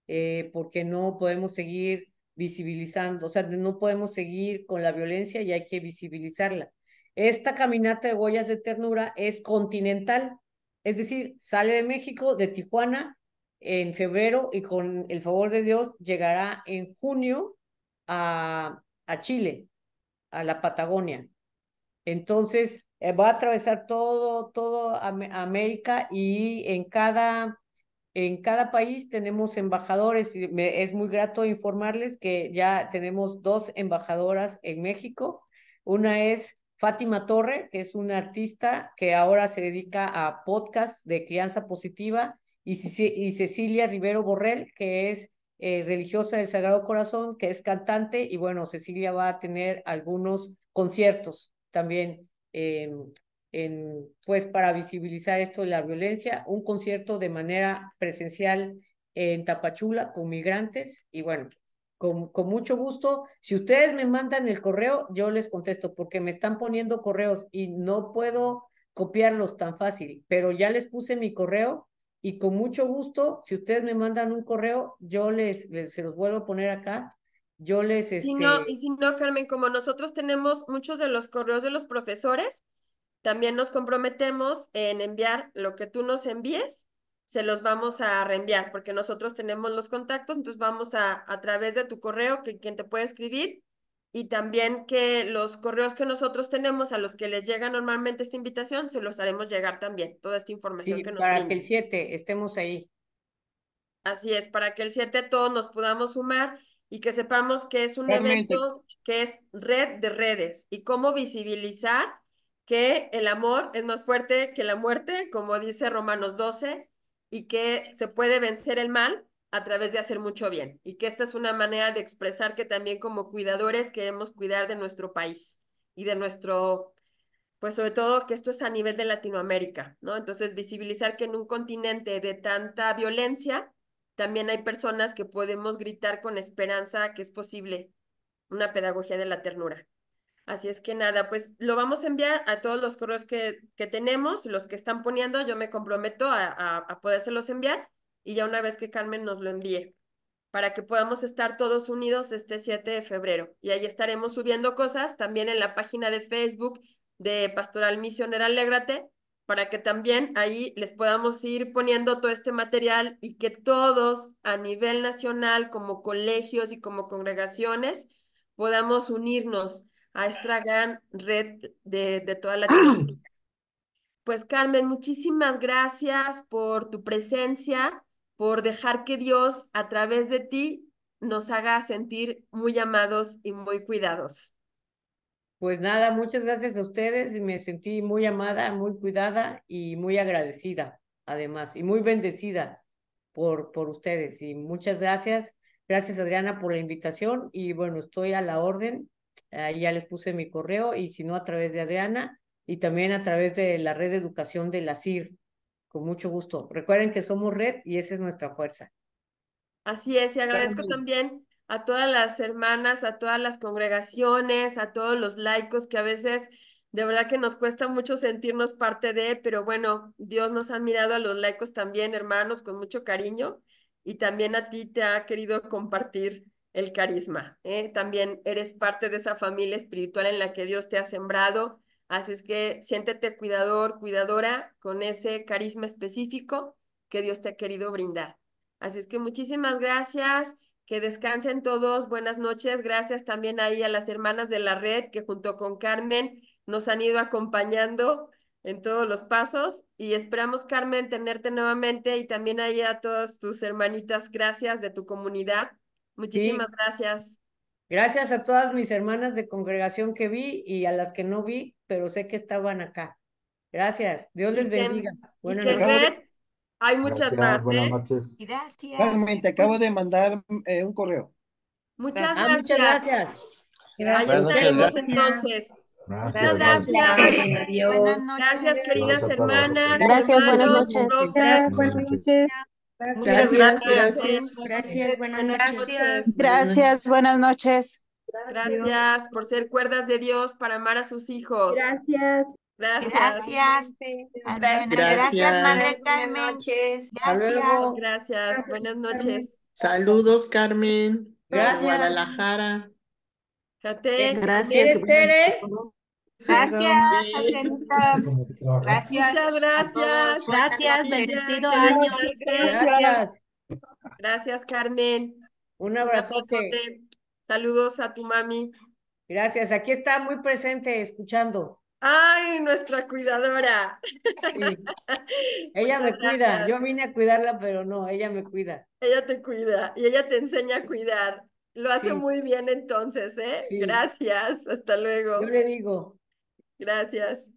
eh, porque no podemos seguir visibilizando, o sea, no podemos seguir con la violencia y hay que visibilizarla. Esta caminata de huellas de Ternura es continental, es decir, sale de México, de Tijuana, en febrero y con el favor de Dios llegará en junio a, a Chile, a la Patagonia. Entonces, eh, va a atravesar todo, todo América y en cada, en cada país tenemos embajadores. es muy grato informarles que ya tenemos dos embajadoras en México. Una es Fátima Torre, que es una artista que ahora se dedica a podcast de crianza positiva, y, y Cecilia Rivero Borrell, que es eh, religiosa del Sagrado Corazón, que es cantante, y bueno, Cecilia va a tener algunos conciertos también, eh, en, pues para visibilizar esto de la violencia, un concierto de manera presencial en Tapachula con migrantes, y bueno, con, con, mucho gusto. Si ustedes me mandan el correo, yo les contesto, porque me están poniendo correos y no puedo copiarlos tan fácil, pero ya les puse mi correo y con mucho gusto, si ustedes me mandan un correo, yo les, se los vuelvo a poner acá. Yo les... Este... Si no, este y si no, Carmen, como nosotros tenemos muchos de los correos de los profesores, también nos comprometemos en enviar lo que tú nos envíes, se los vamos a reenviar, porque nosotros tenemos los contactos, entonces vamos a, a través de tu correo, que quien te puede escribir, y también que los correos que nosotros tenemos a los que les llega normalmente esta invitación, se los haremos llegar también, toda esta información que nos Para que el 7 estemos ahí. Así es, para que el 7 todos nos podamos sumar y que sepamos que es un evento que es red de redes y cómo visibilizar que el amor es más fuerte que la muerte, como dice Romanos 12, y que se puede vencer el mal a través de hacer mucho bien y que esta es una manera de expresar que también como cuidadores queremos cuidar de nuestro país y de nuestro, pues sobre todo que esto es a nivel de Latinoamérica, ¿no? Entonces visibilizar que en un continente de tanta violencia también hay personas que podemos gritar con esperanza que es posible una pedagogía de la ternura. Así es que nada, pues lo vamos a enviar a todos los correos que, que tenemos, los que están poniendo, yo me comprometo a, a, a podérselos enviar y ya una vez que Carmen nos lo envíe, para que podamos estar todos unidos este 7 de febrero. Y ahí estaremos subiendo cosas también en la página de Facebook de Pastoral Misionera Alégrate, para que también ahí les podamos ir poniendo todo este material y que todos a nivel nacional, como colegios y como congregaciones, podamos unirnos a esta gran red de, de toda Latinoamérica. Pues Carmen, muchísimas gracias por tu presencia por dejar que Dios a través de ti nos haga sentir muy amados y muy cuidados. Pues nada, muchas gracias a ustedes. Me sentí muy amada, muy cuidada y muy agradecida, además, y muy bendecida por, por ustedes. Y muchas gracias. Gracias, Adriana, por la invitación. Y bueno, estoy a la orden. Ahí ya les puse mi correo y si no, a través de Adriana y también a través de la red de educación de la CIR, con mucho gusto. Recuerden que somos red y esa es nuestra fuerza. Así es, y agradezco también a todas las hermanas, a todas las congregaciones, a todos los laicos que a veces de verdad que nos cuesta mucho sentirnos parte de, pero bueno, Dios nos ha mirado a los laicos también, hermanos, con mucho cariño y también a ti te ha querido compartir el carisma. ¿eh? También eres parte de esa familia espiritual en la que Dios te ha sembrado Así es que siéntete cuidador, cuidadora, con ese carisma específico que Dios te ha querido brindar. Así es que muchísimas gracias, que descansen todos, buenas noches, gracias también ahí a las hermanas de la red que junto con Carmen nos han ido acompañando en todos los pasos y esperamos Carmen tenerte nuevamente y también ahí a todas tus hermanitas, gracias de tu comunidad. Muchísimas gracias. Gracias a todas mis hermanas de congregación que vi y a las que no vi, pero sé que estaban acá. Gracias. Dios les bendiga. Buenas noches. Hay muchas gracias, más. Buenas ¿eh? noches. Gracias. Carmen, te acabo de mandar eh, un correo. Muchas gracias. Ah, muchas gracias. entonces. Gracias. Gracias. Buenas noches. Gracias, queridas hermanas. Gracias, buenas noches. Buenas noches. Muchas gracias. Gracias, buenas noches. Gracias, buenas noches. Gracias por ser cuerdas de Dios para amar a sus hijos. Gracias. Gracias. Gracias. Gracias, Carmen. Gracias. Gracias. Buenas noches. Saludos, Carmen. Gracias. Guadalajara. Gracias. Gracias. Gracias, Gracias. Muchas gracias. Gracias, bendecido año. Gracias. Gracias, Carmen. Un abrazo, Saludos a tu mami. Gracias, aquí está muy presente escuchando. Ay, nuestra cuidadora. Ella me cuida. Yo vine a cuidarla, pero no, ella me cuida. Ella te cuida y ella te enseña a cuidar. Lo hace muy bien entonces, ¿eh? Gracias, hasta luego. Yo le digo, Gracias.